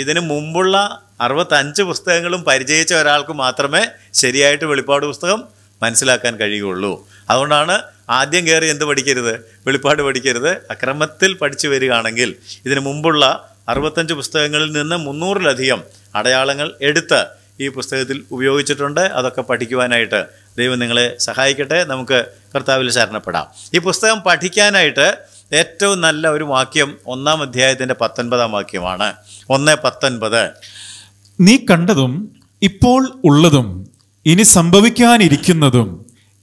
ഇതിന് മുമ്പുള്ള അറുപത്തഞ്ച് പുസ്തകങ്ങളും പരിചയിച്ച ഒരാൾക്ക് മാത്രമേ ശരിയായിട്ട് വെളിപ്പാട് പുസ്തകം മനസ്സിലാക്കാൻ കഴിയുകയുള്ളൂ അതുകൊണ്ടാണ് ആദ്യം കയറി എന്ത് പഠിക്കരുത് വെളിപ്പാട് പഠിക്കരുത് അക്രമത്തിൽ പഠിച്ചു വരികയാണെങ്കിൽ ഇതിനു മുമ്പുള്ള അറുപത്തഞ്ച് പുസ്തകങ്ങളിൽ നിന്ന് മുന്നൂറിലധികം അടയാളങ്ങൾ എടുത്ത് ഈ പുസ്തകത്തിൽ ഉപയോഗിച്ചിട്ടുണ്ട് അതൊക്കെ പഠിക്കുവാനായിട്ട് ദൈവം നിങ്ങളെ സഹായിക്കട്ടെ നമുക്ക് കർത്താവിൽ ശരണപ്പെടാം ഈ പുസ്തകം പഠിക്കാനായിട്ട് ഏറ്റവും നല്ല ഒരു വാക്യം ഒന്നാം അധ്യായത്തിൻ്റെ പത്തൊൻപതാം വാക്യമാണ് ഒന്ന് പത്തൊൻപത് നീ കണ്ടതും ഇപ്പോൾ ഉള്ളതും ഇനി സംഭവിക്കാനിരിക്കുന്നതും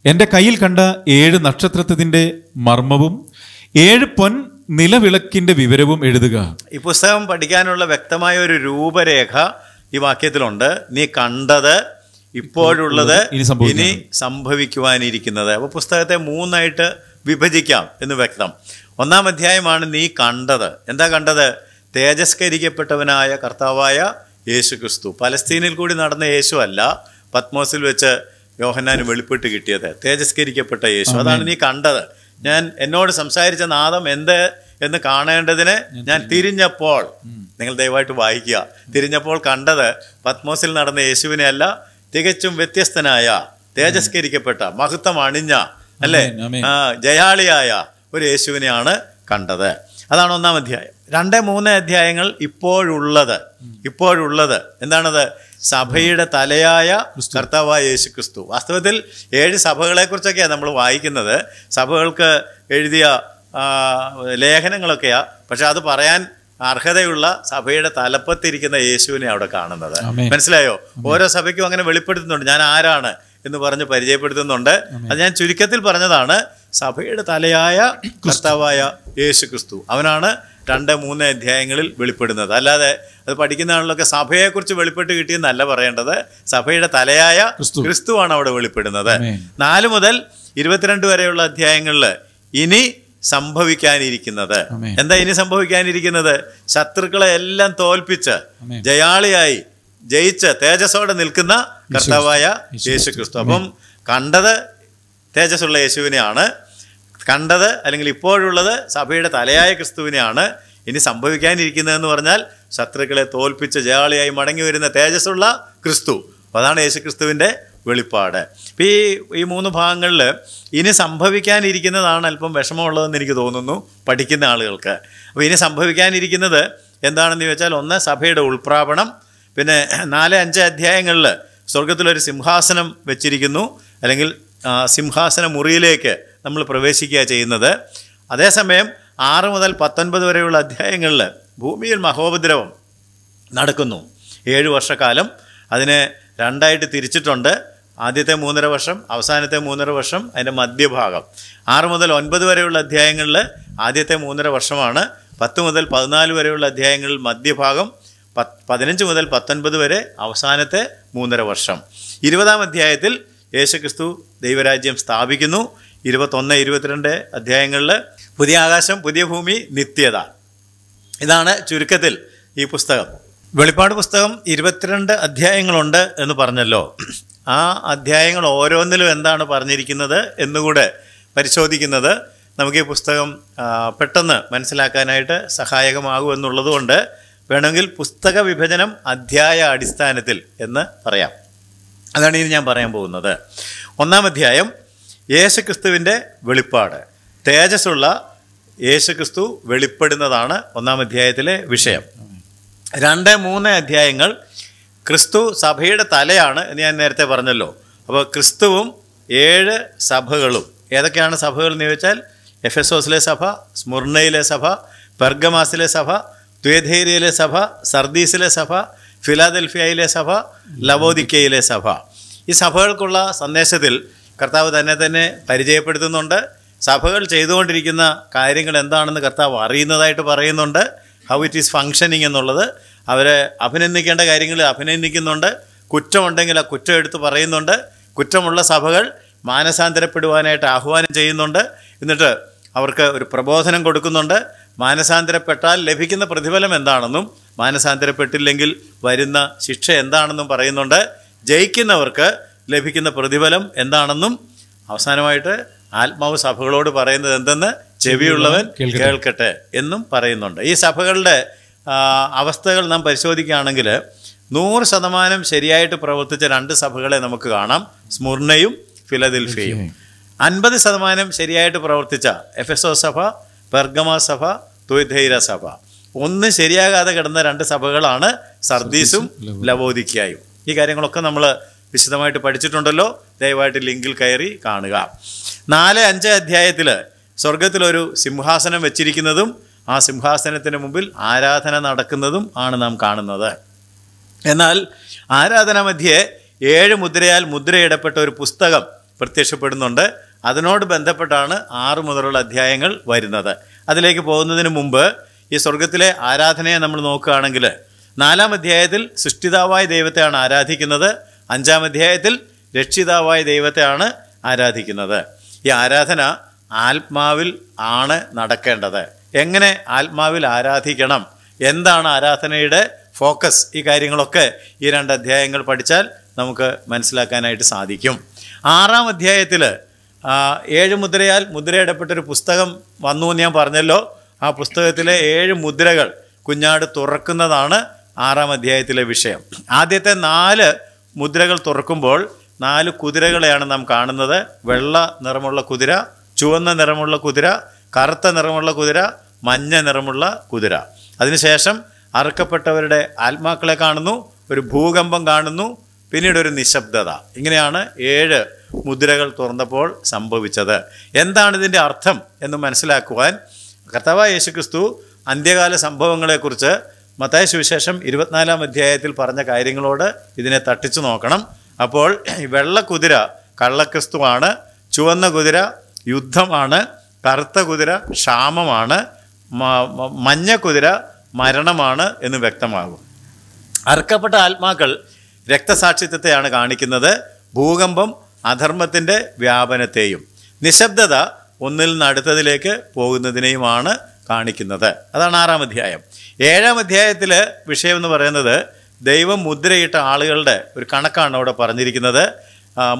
എൻ്റെ കയ്യിൽ കണ്ട ഏഴ് നക്ഷത്രത്തിൻ്റെ മർമ്മവും ഏഴ് പൊൻ നിലവിളക്കിൻ്റെ വിവരവും എഴുതുക ഈ പുസ്തകം പഠിക്കാനുള്ള വ്യക്തമായ ഒരു രൂപരേഖ ഈ വാക്യത്തിലുണ്ട് നീ കണ്ടത് ഇപ്പോഴുള്ളത് ഇനി സംഭവിക്കുവാനിരിക്കുന്നത് അപ്പോൾ പുസ്തകത്തെ മൂന്നായിട്ട് വിഭജിക്കാം എന്ന് വ്യക്തം ഒന്നാം അധ്യായമാണ് നീ കണ്ടത് എന്താ കണ്ടത് തേജസ്കരിക്കപ്പെട്ടവനായ കർത്താവായ യേശു ക്രിസ്തു പലസ്തീനിൽ കൂടി നടന്ന യേശു അല്ല പത്മോസിൽ വെച്ച് യോഹന്നാന് വെളിപ്പെട്ട് കിട്ടിയത് തേജസ്കരിക്കപ്പെട്ട യേശു അതാണ് നീ കണ്ടത് ഞാൻ എന്നോട് സംസാരിച്ച നാദം എന്ത് എന്ന് കാണേണ്ടതിന് ഞാൻ തിരിഞ്ഞപ്പോൾ നിങ്ങൾ ദയവായിട്ട് വായിക്കുക തിരിഞ്ഞപ്പോൾ കണ്ടത് പത്മോസിൽ നടന്ന യേശുവിനെ അല്ല തികച്ചും വ്യത്യസ്തനായ തേജസ്കരിക്കപ്പെട്ട മഹത്വം അണിഞ്ഞ അല്ലേ ജയാളിയായ ഒരു യേശുവിനെയാണ് കണ്ടത് അതാണ് ഒന്നാം അധ്യായം രണ്ട് മൂന്ന് അധ്യായങ്ങൾ ഇപ്പോഴുള്ളത് ഇപ്പോഴുള്ളത് എന്താണത് സഭയുടെ തലയായ കർത്താവായ യേശു ക്രിസ്തു വാസ്തവത്തിൽ ഏഴ് സഭകളെക്കുറിച്ചൊക്കെയാണ് നമ്മൾ വായിക്കുന്നത് സഭകൾക്ക് എഴുതിയ ലേഖനങ്ങളൊക്കെയാണ് പക്ഷെ അത് പറയാൻ അർഹതയുള്ള സഭയുടെ തലപ്പത്തിരിക്കുന്ന യേശുവിനെ അവിടെ കാണുന്നത് മനസ്സിലായോ ഓരോ സഭയ്ക്കും അങ്ങനെ വെളിപ്പെടുത്തുന്നുണ്ട് ഞാൻ ആരാണ് എന്ന് പറഞ്ഞ് പരിചയപ്പെടുത്തുന്നുണ്ട് അത് ഞാൻ ചുരുക്കത്തിൽ പറഞ്ഞതാണ് സഭയുടെ തലയായ കർത്താവായ യേശു ക്രിസ്തു അവനാണ് രണ്ട് മൂന്ന് അധ്യായങ്ങളിൽ വെളിപ്പെടുന്നത് അല്ലാതെ അത് പഠിക്കുന്ന ആളുകളൊക്കെ സഭയെക്കുറിച്ച് വെളിപ്പെട്ട് കിട്ടിയെന്നല്ല പറയേണ്ടത് സഭയുടെ തലയായ ക്രിസ്തുവാണ് അവിടെ വെളിപ്പെടുന്നത് നാല് മുതൽ ഇരുപത്തിരണ്ട് വരെയുള്ള അധ്യായങ്ങളിൽ ഇനി സംഭവിക്കാനിരിക്കുന്നത് എന്താ ഇനി സംഭവിക്കാനിരിക്കുന്നത് ശത്രുക്കളെ എല്ലാം തോൽപ്പിച്ച് ജയാളിയായി ജയിച്ച് തേജസ്സോടെ നിൽക്കുന്ന കർത്താവായ യേശു ക്രിസ്തു അപ്പം കണ്ടത് തേജസ്സുള്ള യേശുവിനെയാണ് കണ്ടത് അല്ലെങ്കിൽ ഇപ്പോഴുള്ളത് സഭയുടെ തലയായ ക്രിസ്തുവിനെയാണ് ഇനി സംഭവിക്കാനിരിക്കുന്നതെന്ന് പറഞ്ഞാൽ ശത്രുക്കളെ തോൽപ്പിച്ച് ജയാളിയായി മടങ്ങി വരുന്ന തേജസ്സുള്ള ക്രിസ്തു അതാണ് ക്രിസ്തുവിൻ്റെ വെളിപ്പാട് ഇപ്പം ഈ ഈ മൂന്ന് ഭാഗങ്ങളിൽ ഇനി സംഭവിക്കാനിരിക്കുന്നതാണ് അല്പം വിഷമമുള്ളതെന്ന് എനിക്ക് തോന്നുന്നു പഠിക്കുന്ന ആളുകൾക്ക് അപ്പോൾ ഇനി സംഭവിക്കാനിരിക്കുന്നത് എന്താണെന്ന് ചോദിച്ചാൽ ഒന്ന് സഭയുടെ ഉൾപ്രാപണം പിന്നെ നാല് അഞ്ച് അധ്യായങ്ങളിൽ സ്വർഗത്തിലൊരു സിംഹാസനം വെച്ചിരിക്കുന്നു അല്ലെങ്കിൽ സിംഹാസന മുറിയിലേക്ക് നമ്മൾ പ്രവേശിക്കുക ചെയ്യുന്നത് അതേസമയം ആറ് മുതൽ പത്തൊൻപത് വരെയുള്ള അധ്യായങ്ങളിൽ ഭൂമിയിൽ മഹോപദ്രവം നടക്കുന്നു ഏഴ് വർഷക്കാലം അതിനെ രണ്ടായിട്ട് തിരിച്ചിട്ടുണ്ട് ആദ്യത്തെ മൂന്നര വർഷം അവസാനത്തെ മൂന്നര വർഷം അതിൻ്റെ മധ്യഭാഗം ആറ് മുതൽ ഒൻപത് വരെയുള്ള അധ്യായങ്ങളിൽ ആദ്യത്തെ മൂന്നര വർഷമാണ് പത്ത് മുതൽ പതിനാല് വരെയുള്ള അധ്യായങ്ങളിൽ മധ്യഭാഗം പത്ത് പതിനഞ്ച് മുതൽ പത്തൊൻപത് വരെ അവസാനത്തെ മൂന്നര വർഷം ഇരുപതാം അധ്യായത്തിൽ യേശുക്രിസ്തു ദൈവരാജ്യം സ്ഥാപിക്കുന്നു ഇരുപത്തൊന്ന് ഇരുപത്തിരണ്ട് അധ്യായങ്ങളിൽ പുതിയ ആകാശം പുതിയ ഭൂമി നിത്യത ഇതാണ് ചുരുക്കത്തിൽ ഈ പുസ്തകം വെളിപ്പാട് പുസ്തകം ഇരുപത്തിരണ്ട് അധ്യായങ്ങളുണ്ട് എന്ന് പറഞ്ഞല്ലോ ആ അധ്യായങ്ങൾ ഓരോന്നിലും എന്താണ് പറഞ്ഞിരിക്കുന്നത് എന്നുകൂടെ പരിശോധിക്കുന്നത് നമുക്ക് ഈ പുസ്തകം പെട്ടെന്ന് മനസ്സിലാക്കാനായിട്ട് സഹായകമാകുമെന്നുള്ളതുകൊണ്ട് വേണമെങ്കിൽ പുസ്തക വിഭജനം അധ്യായ അടിസ്ഥാനത്തിൽ എന്ന് പറയാം അതാണ് ഇത് ഞാൻ പറയാൻ പോകുന്നത് ഒന്നാം അധ്യായം യേശുക്രിസ്തുവിൻ്റെ വെളിപ്പാട് തേജസ്സുള്ള യേശുക്രിസ്തു വെളിപ്പെടുന്നതാണ് ഒന്നാം അധ്യായത്തിലെ വിഷയം രണ്ട് മൂന്ന് അധ്യായങ്ങൾ ക്രിസ്തു സഭയുടെ തലയാണ് എന്ന് ഞാൻ നേരത്തെ പറഞ്ഞല്ലോ അപ്പോൾ ക്രിസ്തുവും ഏഴ് സഭകളും ഏതൊക്കെയാണ് സഭകൾ എന്ന് ചോദിച്ചാൽ എഫ് എസ് ഒസിലെ സഭ സ്മുർണയിലെ സഭ പെർഗമാസിലെ സഭ ത്വേധേരിയയിലെ സഭ സർദീസിലെ സഭ ഫിലാദൽഫിയയിലെ സഭ ലവോദിക്കയിലെ സഭ ഈ സഭകൾക്കുള്ള സന്ദേശത്തിൽ കർത്താവ് തന്നെ തന്നെ പരിചയപ്പെടുത്തുന്നുണ്ട് സഭകൾ ചെയ്തുകൊണ്ടിരിക്കുന്ന കാര്യങ്ങൾ എന്താണെന്ന് കർത്താവ് അറിയുന്നതായിട്ട് പറയുന്നുണ്ട് ഹൗ ഇറ്റ് ഈസ് ഫങ്ഷനിങ് എന്നുള്ളത് അവരെ അഭിനന്ദിക്കേണ്ട കാര്യങ്ങൾ അഭിനന്ദിക്കുന്നുണ്ട് കുറ്റമുണ്ടെങ്കിൽ ആ കുറ്റം എടുത്ത് പറയുന്നുണ്ട് കുറ്റമുള്ള സഭകൾ മാനസാന്തരപ്പെടുവാനായിട്ട് ആഹ്വാനം ചെയ്യുന്നുണ്ട് എന്നിട്ട് അവർക്ക് ഒരു പ്രബോധനം കൊടുക്കുന്നുണ്ട് മാനസാന്തരപ്പെട്ടാൽ ലഭിക്കുന്ന പ്രതിഫലം എന്താണെന്നും മാനസാന്തരപ്പെട്ടില്ലെങ്കിൽ വരുന്ന ശിക്ഷ എന്താണെന്നും പറയുന്നുണ്ട് ജയിക്കുന്നവർക്ക് ലഭിക്കുന്ന പ്രതിഫലം എന്താണെന്നും അവസാനമായിട്ട് ആത്മാവ് സഭകളോട് പറയുന്നത് എന്തെന്ന് ചെവിയുള്ളവൻ കേൾക്കട്ടെ എന്നും പറയുന്നുണ്ട് ഈ സഭകളുടെ അവസ്ഥകൾ നാം പരിശോധിക്കുകയാണെങ്കിൽ നൂറ് ശതമാനം ശരിയായിട്ട് പ്രവർത്തിച്ച രണ്ട് സഭകളെ നമുക്ക് കാണാം സ്മുർണയും ഫിലദൽഫിയും അൻപത് ശതമാനം ശരിയായിട്ട് പ്രവർത്തിച്ച എഫ് എസ് ഒ സഭ പെർഗമ സഭ തുയധൈര സഭ ഒന്ന് ശരിയാകാതെ കിടന്ന രണ്ട് സഭകളാണ് സർദീസും ലവോദിക്കായും ഈ കാര്യങ്ങളൊക്കെ നമ്മൾ വിശദമായിട്ട് പഠിച്ചിട്ടുണ്ടല്ലോ ദയവായിട്ട് ലിങ്കിൽ കയറി കാണുക നാല് അഞ്ച് അധ്യായത്തിൽ സ്വർഗത്തിലൊരു സിംഹാസനം വെച്ചിരിക്കുന്നതും ആ സിംഹാസനത്തിന് മുമ്പിൽ ആരാധന നടക്കുന്നതും ആണ് നാം കാണുന്നത് എന്നാൽ ആരാധന മധ്യേ ഏഴ് മുദ്രയാൽ മുദ്രയിടപ്പെട്ട ഒരു പുസ്തകം പ്രത്യക്ഷപ്പെടുന്നുണ്ട് അതിനോട് ബന്ധപ്പെട്ടാണ് ആറ് മുതലുള്ള അധ്യായങ്ങൾ വരുന്നത് അതിലേക്ക് പോകുന്നതിന് മുമ്പ് ഈ സ്വർഗത്തിലെ ആരാധനയെ നമ്മൾ നോക്കുകയാണെങ്കിൽ നാലാം അധ്യായത്തിൽ സൃഷ്ടിതാവായ ദൈവത്തെയാണ് ആരാധിക്കുന്നത് അഞ്ചാം അധ്യായത്തിൽ രക്ഷിതാവായ ദൈവത്തെയാണ് ആരാധിക്കുന്നത് ഈ ആരാധന ആത്മാവിൽ ആണ് നടക്കേണ്ടത് എങ്ങനെ ആത്മാവിൽ ആരാധിക്കണം എന്താണ് ആരാധനയുടെ ഫോക്കസ് ഈ കാര്യങ്ങളൊക്കെ ഈ രണ്ട് അധ്യായങ്ങൾ പഠിച്ചാൽ നമുക്ക് മനസ്സിലാക്കാനായിട്ട് സാധിക്കും ആറാം അധ്യായത്തിൽ ഏഴ് മുദ്രയാൽ മുദ്രയിടപ്പെട്ടൊരു പുസ്തകം വന്നു എന്ന് ഞാൻ പറഞ്ഞല്ലോ ആ പുസ്തകത്തിലെ ഏഴ് മുദ്രകൾ കുഞ്ഞാട് തുറക്കുന്നതാണ് ആറാം അധ്യായത്തിലെ വിഷയം ആദ്യത്തെ നാല് മുദ്രകൾ തുറക്കുമ്പോൾ നാല് കുതിരകളെയാണ് നാം കാണുന്നത് വെള്ള നിറമുള്ള കുതിര ചുവന്ന നിറമുള്ള കുതിര കറുത്ത നിറമുള്ള കുതിര മഞ്ഞ നിറമുള്ള കുതിര അതിനുശേഷം അറുക്കപ്പെട്ടവരുടെ ആത്മാക്കളെ കാണുന്നു ഒരു ഭൂകമ്പം കാണുന്നു പിന്നീട് ഒരു നിശബ്ദത ഇങ്ങനെയാണ് ഏഴ് മുദ്രകൾ തുറന്നപ്പോൾ സംഭവിച്ചത് എന്താണ് ഇതിൻ്റെ അർത്ഥം എന്ന് മനസ്സിലാക്കുവാൻ കർത്താവ് യേശുക്രിസ്തു അന്ത്യകാല സംഭവങ്ങളെക്കുറിച്ച് മത്തായ സുവിശേഷം ഇരുപത്തിനാലാം അധ്യായത്തിൽ പറഞ്ഞ കാര്യങ്ങളോട് ഇതിനെ തട്ടിച്ചു നോക്കണം അപ്പോൾ വെള്ള കുതിര കള്ളക്രിസ്തുവാണ് ചുവന്ന കുതിര യുദ്ധമാണ് കറുത്ത കുതിര ക്ഷാമമാണ് മഞ്ഞ കുതിര മരണമാണ് എന്ന് വ്യക്തമാകും അർക്കപ്പെട്ട ആത്മാക്കൾ രക്തസാക്ഷിത്വത്തെയാണ് കാണിക്കുന്നത് ഭൂകമ്പം അധർമ്മത്തിൻ്റെ വ്യാപനത്തെയും നിശബ്ദത ഒന്നിൽ നിന്ന് അടുത്തതിലേക്ക് പോകുന്നതിനെയുമാണ് കാണിക്കുന്നത് അതാണ് ആറാം അധ്യായം ഏഴാം അധ്യായത്തിൽ വിഷയം എന്ന് പറയുന്നത് ദൈവം മുദ്രയിട്ട ആളുകളുടെ ഒരു കണക്കാണ് അവിടെ പറഞ്ഞിരിക്കുന്നത്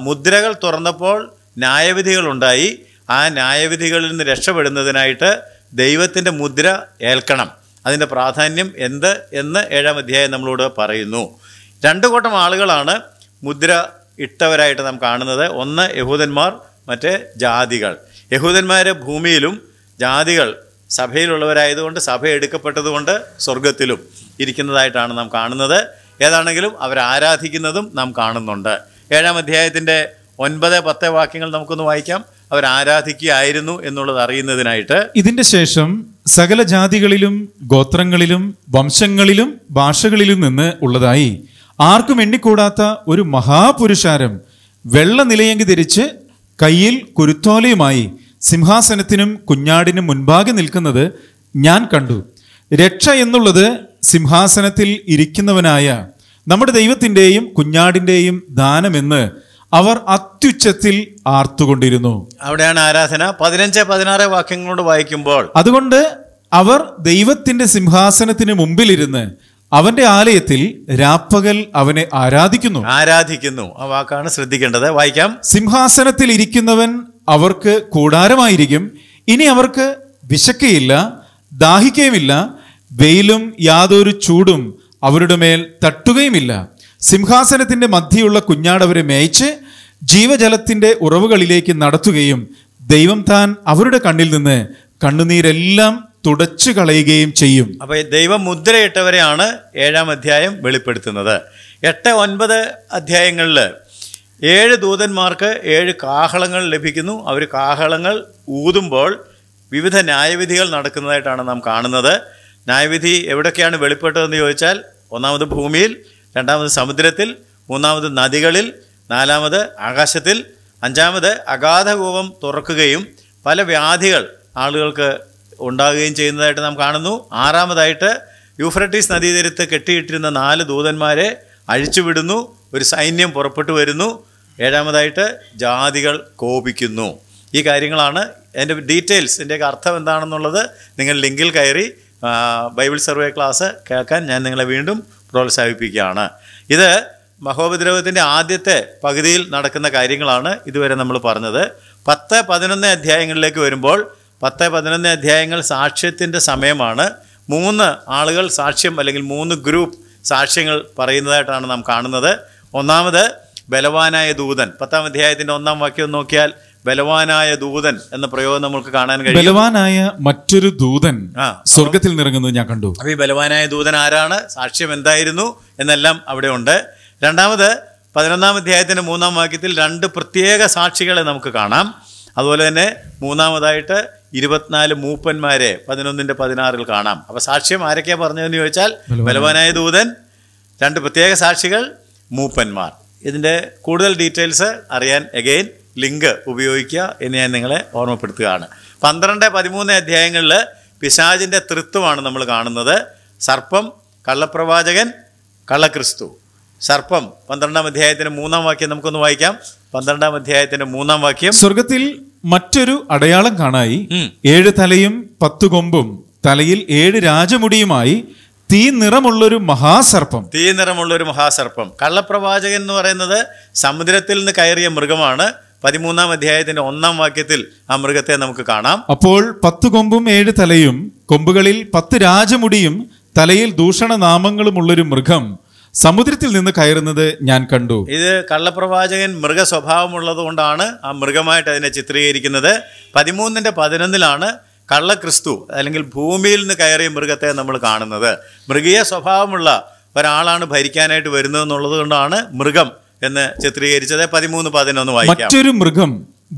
മുദ്രകൾ തുറന്നപ്പോൾ ന്യായവിധികളുണ്ടായി ആ ന്യായവിധികളിൽ നിന്ന് രക്ഷപ്പെടുന്നതിനായിട്ട് ദൈവത്തിൻ്റെ മുദ്ര ഏൽക്കണം അതിൻ്റെ പ്രാധാന്യം എന്ത് എന്ന് ഏഴാം അധ്യായം നമ്മളോട് പറയുന്നു രണ്ടു കൂട്ടം ആളുകളാണ് മുദ്ര ഇട്ടവരായിട്ട് നാം കാണുന്നത് ഒന്ന് യഹൂദന്മാർ മറ്റേ ജാതികൾ യഹൂദന്മാർ ഭൂമിയിലും ജാതികൾ സഭയിലുള്ളവരായതുകൊണ്ട് സഭ എടുക്കപ്പെട്ടതുകൊണ്ട് സ്വർഗത്തിലും ഇരിക്കുന്നതായിട്ടാണ് നാം കാണുന്നത് ഏതാണെങ്കിലും ആരാധിക്കുന്നതും നാം കാണുന്നുണ്ട് ഏഴാം അധ്യായത്തിൻ്റെ ഒൻപത് പത്ത് വാക്യങ്ങൾ നമുക്കൊന്ന് വായിക്കാം അവർ ആരാധിക്കുകയായിരുന്നു എന്നുള്ളത് അറിയുന്നതിനായിട്ട് ഇതിന്റെ ശേഷം സകല ജാതികളിലും ഗോത്രങ്ങളിലും വംശങ്ങളിലും ഭാഷകളിലും നിന്ന് ഉള്ളതായി ആർക്കും എണ്ണിക്കൂടാത്ത ഒരു മഹാപുരുഷാരം വെള്ള നിലയങ്കി ധരിച്ച് കയ്യിൽ കുരുത്തോലയുമായി സിംഹാസനത്തിനും കുഞ്ഞാടിനും മുൻപാകെ നിൽക്കുന്നത് ഞാൻ കണ്ടു രക്ഷ എന്നുള്ളത് സിംഹാസനത്തിൽ ഇരിക്കുന്നവനായ നമ്മുടെ ദൈവത്തിൻ്റെയും കുഞ്ഞാടിൻ്റെയും ദാനമെന്ന് അവർ അത്യുച്ചത്തിൽ ആർത്തുകൊണ്ടിരുന്നു അവിടെയാണ് ആരാധന പതിനഞ്ച് പതിനാറ് വാക്യങ്ങളോട് വായിക്കുമ്പോൾ അതുകൊണ്ട് അവർ ദൈവത്തിന്റെ സിംഹാസനത്തിന് മുമ്പിലിരുന്ന് അവന്റെ ആലയത്തിൽ രാപ്പകൽ അവനെ ആരാധിക്കുന്നു ആരാധിക്കുന്നു ആ വാക്കാണ് ശ്രദ്ധിക്കേണ്ടത് വായിക്കാം സിംഹാസനത്തിൽ ഇരിക്കുന്നവൻ അവർക്ക് കൂടാരമായിരിക്കും ഇനി അവർക്ക് വിശക്കയില്ല ദാഹിക്കുകയുമില്ല വെയിലും യാതൊരു ചൂടും അവരുടെ മേൽ തട്ടുകയുമില്ല സിംഹാസനത്തിൻ്റെ മധ്യയുള്ള കുഞ്ഞാടവരെ മേയിച്ച് ജീവജലത്തിൻ്റെ ഉറവുകളിലേക്ക് നടത്തുകയും ദൈവം താൻ അവരുടെ കണ്ണിൽ നിന്ന് കണ്ണുനീരെല്ലാം തുടച്ചു കളയുകയും ചെയ്യും അപ്പോൾ ദൈവം മുദ്രയിട്ടവരെയാണ് ഏഴാം അധ്യായം വെളിപ്പെടുത്തുന്നത് എട്ട് ഒൻപത് അധ്യായങ്ങളിൽ ഏഴ് ദൂതന്മാർക്ക് ഏഴ് കാഹളങ്ങൾ ലഭിക്കുന്നു അവർ കാഹളങ്ങൾ ഊതുമ്പോൾ വിവിധ ന്യായവിധികൾ നടക്കുന്നതായിട്ടാണ് നാം കാണുന്നത് ന്യായവിധി എവിടൊക്കെയാണ് വെളിപ്പെട്ടതെന്ന് ചോദിച്ചാൽ ഒന്നാമത് ഭൂമിയിൽ രണ്ടാമത് സമുദ്രത്തിൽ മൂന്നാമത് നദികളിൽ നാലാമത് ആകാശത്തിൽ അഞ്ചാമത് അഗാധകൂപം തുറക്കുകയും പല വ്യാധികൾ ആളുകൾക്ക് ഉണ്ടാകുകയും ചെയ്യുന്നതായിട്ട് നാം കാണുന്നു ആറാമതായിട്ട് യൂഫ്രട്ടീസ് നദീതീരത്ത് കെട്ടിയിട്ടിരുന്ന നാല് ദൂതന്മാരെ അഴിച്ചുവിടുന്നു ഒരു സൈന്യം പുറപ്പെട്ടു വരുന്നു ഏഴാമതായിട്ട് ജാതികൾ കോപിക്കുന്നു ഈ കാര്യങ്ങളാണ് എൻ്റെ ഡീറ്റെയിൽസ് എൻ്റെയൊക്കെ അർത്ഥം എന്താണെന്നുള്ളത് നിങ്ങൾ ലിങ്കിൽ കയറി ബൈബിൾ സർവേ ക്ലാസ് കേൾക്കാൻ ഞാൻ നിങ്ങളെ വീണ്ടും പ്രോത്സാഹിപ്പിക്കുകയാണ് ഇത് മഹോപദ്രവത്തിൻ്റെ ആദ്യത്തെ പകുതിയിൽ നടക്കുന്ന കാര്യങ്ങളാണ് ഇതുവരെ നമ്മൾ പറഞ്ഞത് പത്ത് പതിനൊന്ന് അധ്യായങ്ങളിലേക്ക് വരുമ്പോൾ പത്ത് പതിനൊന്ന് അധ്യായങ്ങൾ സാക്ഷ്യത്തിൻ്റെ സമയമാണ് മൂന്ന് ആളുകൾ സാക്ഷ്യം അല്ലെങ്കിൽ മൂന്ന് ഗ്രൂപ്പ് സാക്ഷ്യങ്ങൾ പറയുന്നതായിട്ടാണ് നാം കാണുന്നത് ഒന്നാമത് ബലവാനായ ദൂതൻ പത്താം അധ്യായത്തിന്റെ ഒന്നാം വാക്യം നോക്കിയാൽ ബലവാനായ ദൂതൻ എന്ന പ്രയോഗം നമുക്ക് കാണാൻ കഴിയും ബലവാനായ മറ്റൊരു ദൂതൻ സ്വർഗത്തിൽ നിറങ്ങുന്നത് ഞാൻ കണ്ടു അപ്പൊ ഈ ബലവാനായ ദൂതൻ ആരാണ് സാക്ഷ്യം എന്തായിരുന്നു എന്നെല്ലാം അവിടെ ഉണ്ട് രണ്ടാമത് പതിനൊന്നാം അധ്യായത്തിന്റെ മൂന്നാം വാക്യത്തിൽ രണ്ട് പ്രത്യേക സാക്ഷികളെ നമുക്ക് കാണാം അതുപോലെ തന്നെ മൂന്നാമതായിട്ട് ഇരുപത്തിനാല് മൂപ്പന്മാരെ പതിനൊന്നിന്റെ പതിനാറിൽ കാണാം അപ്പൊ സാക്ഷ്യം ആരൊക്കെയാ പറഞ്ഞതെന്ന് ചോദിച്ചാൽ ബലവാനായ ദൂതൻ രണ്ട് പ്രത്യേക സാക്ഷികൾ മൂപ്പന്മാർ ഇതിൻ്റെ കൂടുതൽ ഡീറ്റെയിൽസ് അറിയാൻ എഗെയിൻ ലിങ്ക് ഉപയോഗിക്കുക എന്ന് ഞാൻ നിങ്ങളെ ഓർമ്മപ്പെടുത്തുകയാണ് പന്ത്രണ്ട് പതിമൂന്ന് അധ്യായങ്ങളിൽ പിശാജിൻ്റെ തൃത്വമാണ് നമ്മൾ കാണുന്നത് സർപ്പം കള്ളപ്രവാചകൻ കള്ളക്രിസ്തു സർപ്പം പന്ത്രണ്ടാം അധ്യായത്തിൻ്റെ മൂന്നാം വാക്യം നമുക്കൊന്ന് വായിക്കാം പന്ത്രണ്ടാം അധ്യായത്തിന്റെ മൂന്നാം വാക്യം സ്വർഗത്തിൽ മറ്റൊരു അടയാളം കാണായി ഏഴ് തലയും പത്തു കൊമ്പും തലയിൽ ഏഴ് രാജമുടിയുമായി തീ നിറമുള്ളൊരു മഹാസർപ്പം തീ നിറമുള്ളൊരു മഹാസർപ്പം കള്ളപ്രവാചകൻ എന്ന് പറയുന്നത് സമുദ്രത്തിൽ നിന്ന് കയറിയ മൃഗമാണ് പതിമൂന്നാം അധ്യായത്തിന്റെ ഒന്നാം വാക്യത്തിൽ ആ മൃഗത്തെ നമുക്ക് കാണാം അപ്പോൾ പത്ത് കൊമ്പും ഏഴ് തലയും കൊമ്പുകളിൽ പത്ത് രാജമുടിയും തലയിൽ ദൂഷണ ഉള്ളൊരു മൃഗം സമുദ്രത്തിൽ നിന്ന് കയറുന്നത് ഞാൻ കണ്ടു ഇത് കള്ളപ്രവാചകൻ മൃഗ സ്വഭാവമുള്ളത് കൊണ്ടാണ് ആ മൃഗമായിട്ട് അതിനെ ചിത്രീകരിക്കുന്നത് പതിമൂന്നിന്റെ പതിനൊന്നിലാണ് ക്രിസ്തു അല്ലെങ്കിൽ ഭൂമിയിൽ നിന്ന് കയറിയ മൃഗത്തെ നമ്മൾ കാണുന്നത് മൃഗീയ സ്വഭാവമുള്ള ഒരാളാണ് ഭരിക്കാനായിട്ട് വരുന്നത് എന്നുള്ളത് കൊണ്ടാണ് മൃഗം എന്ന് ചിത്രീകരിച്ചത് പതിമൂന്ന് പതിനൊന്ന് വായിക്കാം മറ്റൊരു മൃഗം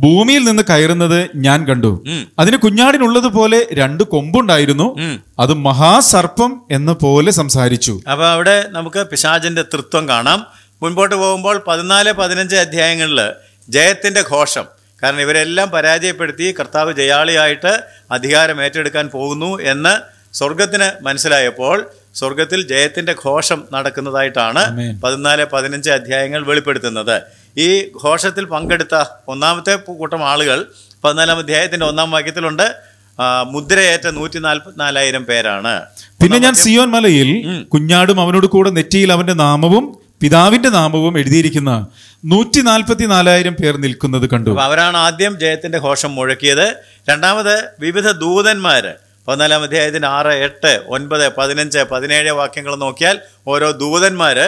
ഭൂമിയിൽ നിന്ന് കയറുന്നത് ഞാൻ കണ്ടു അതിന് കുഞ്ഞാടിനുള്ളതുപോലെ രണ്ട് കൊമ്പുണ്ടായിരുന്നു അത് മഹാസർപ്പം എന്ന പോലെ സംസാരിച്ചു അപ്പൊ അവിടെ നമുക്ക് പിശാചിന്റെ തൃത്വം കാണാം മുൻപോട്ട് പോകുമ്പോൾ പതിനാല് പതിനഞ്ച് അധ്യായങ്ങളിൽ ജയത്തിന്റെ ഘോഷം കാരണം ഇവരെല്ലാം പരാജയപ്പെടുത്തി കർത്താവ് ജയാളിയായിട്ട് അധികാരം ഏറ്റെടുക്കാൻ പോകുന്നു എന്ന് സ്വർഗത്തിന് മനസ്സിലായപ്പോൾ സ്വർഗത്തിൽ ജയത്തിന്റെ ഘോഷം നടക്കുന്നതായിട്ടാണ് പതിനാല് പതിനഞ്ച് അധ്യായങ്ങൾ വെളിപ്പെടുത്തുന്നത് ഈ ഘോഷത്തിൽ പങ്കെടുത്ത ഒന്നാമത്തെ കൂട്ടം ആളുകൾ പതിനാലാം അധ്യായത്തിന്റെ ഒന്നാം വാക്യത്തിലുണ്ട് മുദ്രയേറ്റ നൂറ്റി നാലായിരം പേരാണ് പിന്നെ ഞാൻ സിയോൻ മലയിൽ കുഞ്ഞാടും അവനോട് കൂടെ നെറ്റിയിൽ അവന്റെ നാമവും പിതാവിന്റെ നാമവും എഴുതിയിരിക്കുന്ന നൂറ്റി നാൽപ്പത്തി നാലായിരം പേർ നിൽക്കുന്നത് കണ്ടു അവരാണ് ആദ്യം ജയത്തിന്റെ ഘോഷം മുഴക്കിയത് രണ്ടാമത് വിവിധ ദൂതന്മാര് പതിനാലാം അധ്യായത്തിന് ആറ് എട്ട് ഒൻപത് പതിനഞ്ച് പതിനേഴ് വാക്യങ്ങൾ നോക്കിയാൽ ഓരോ ദൂതന്മാര്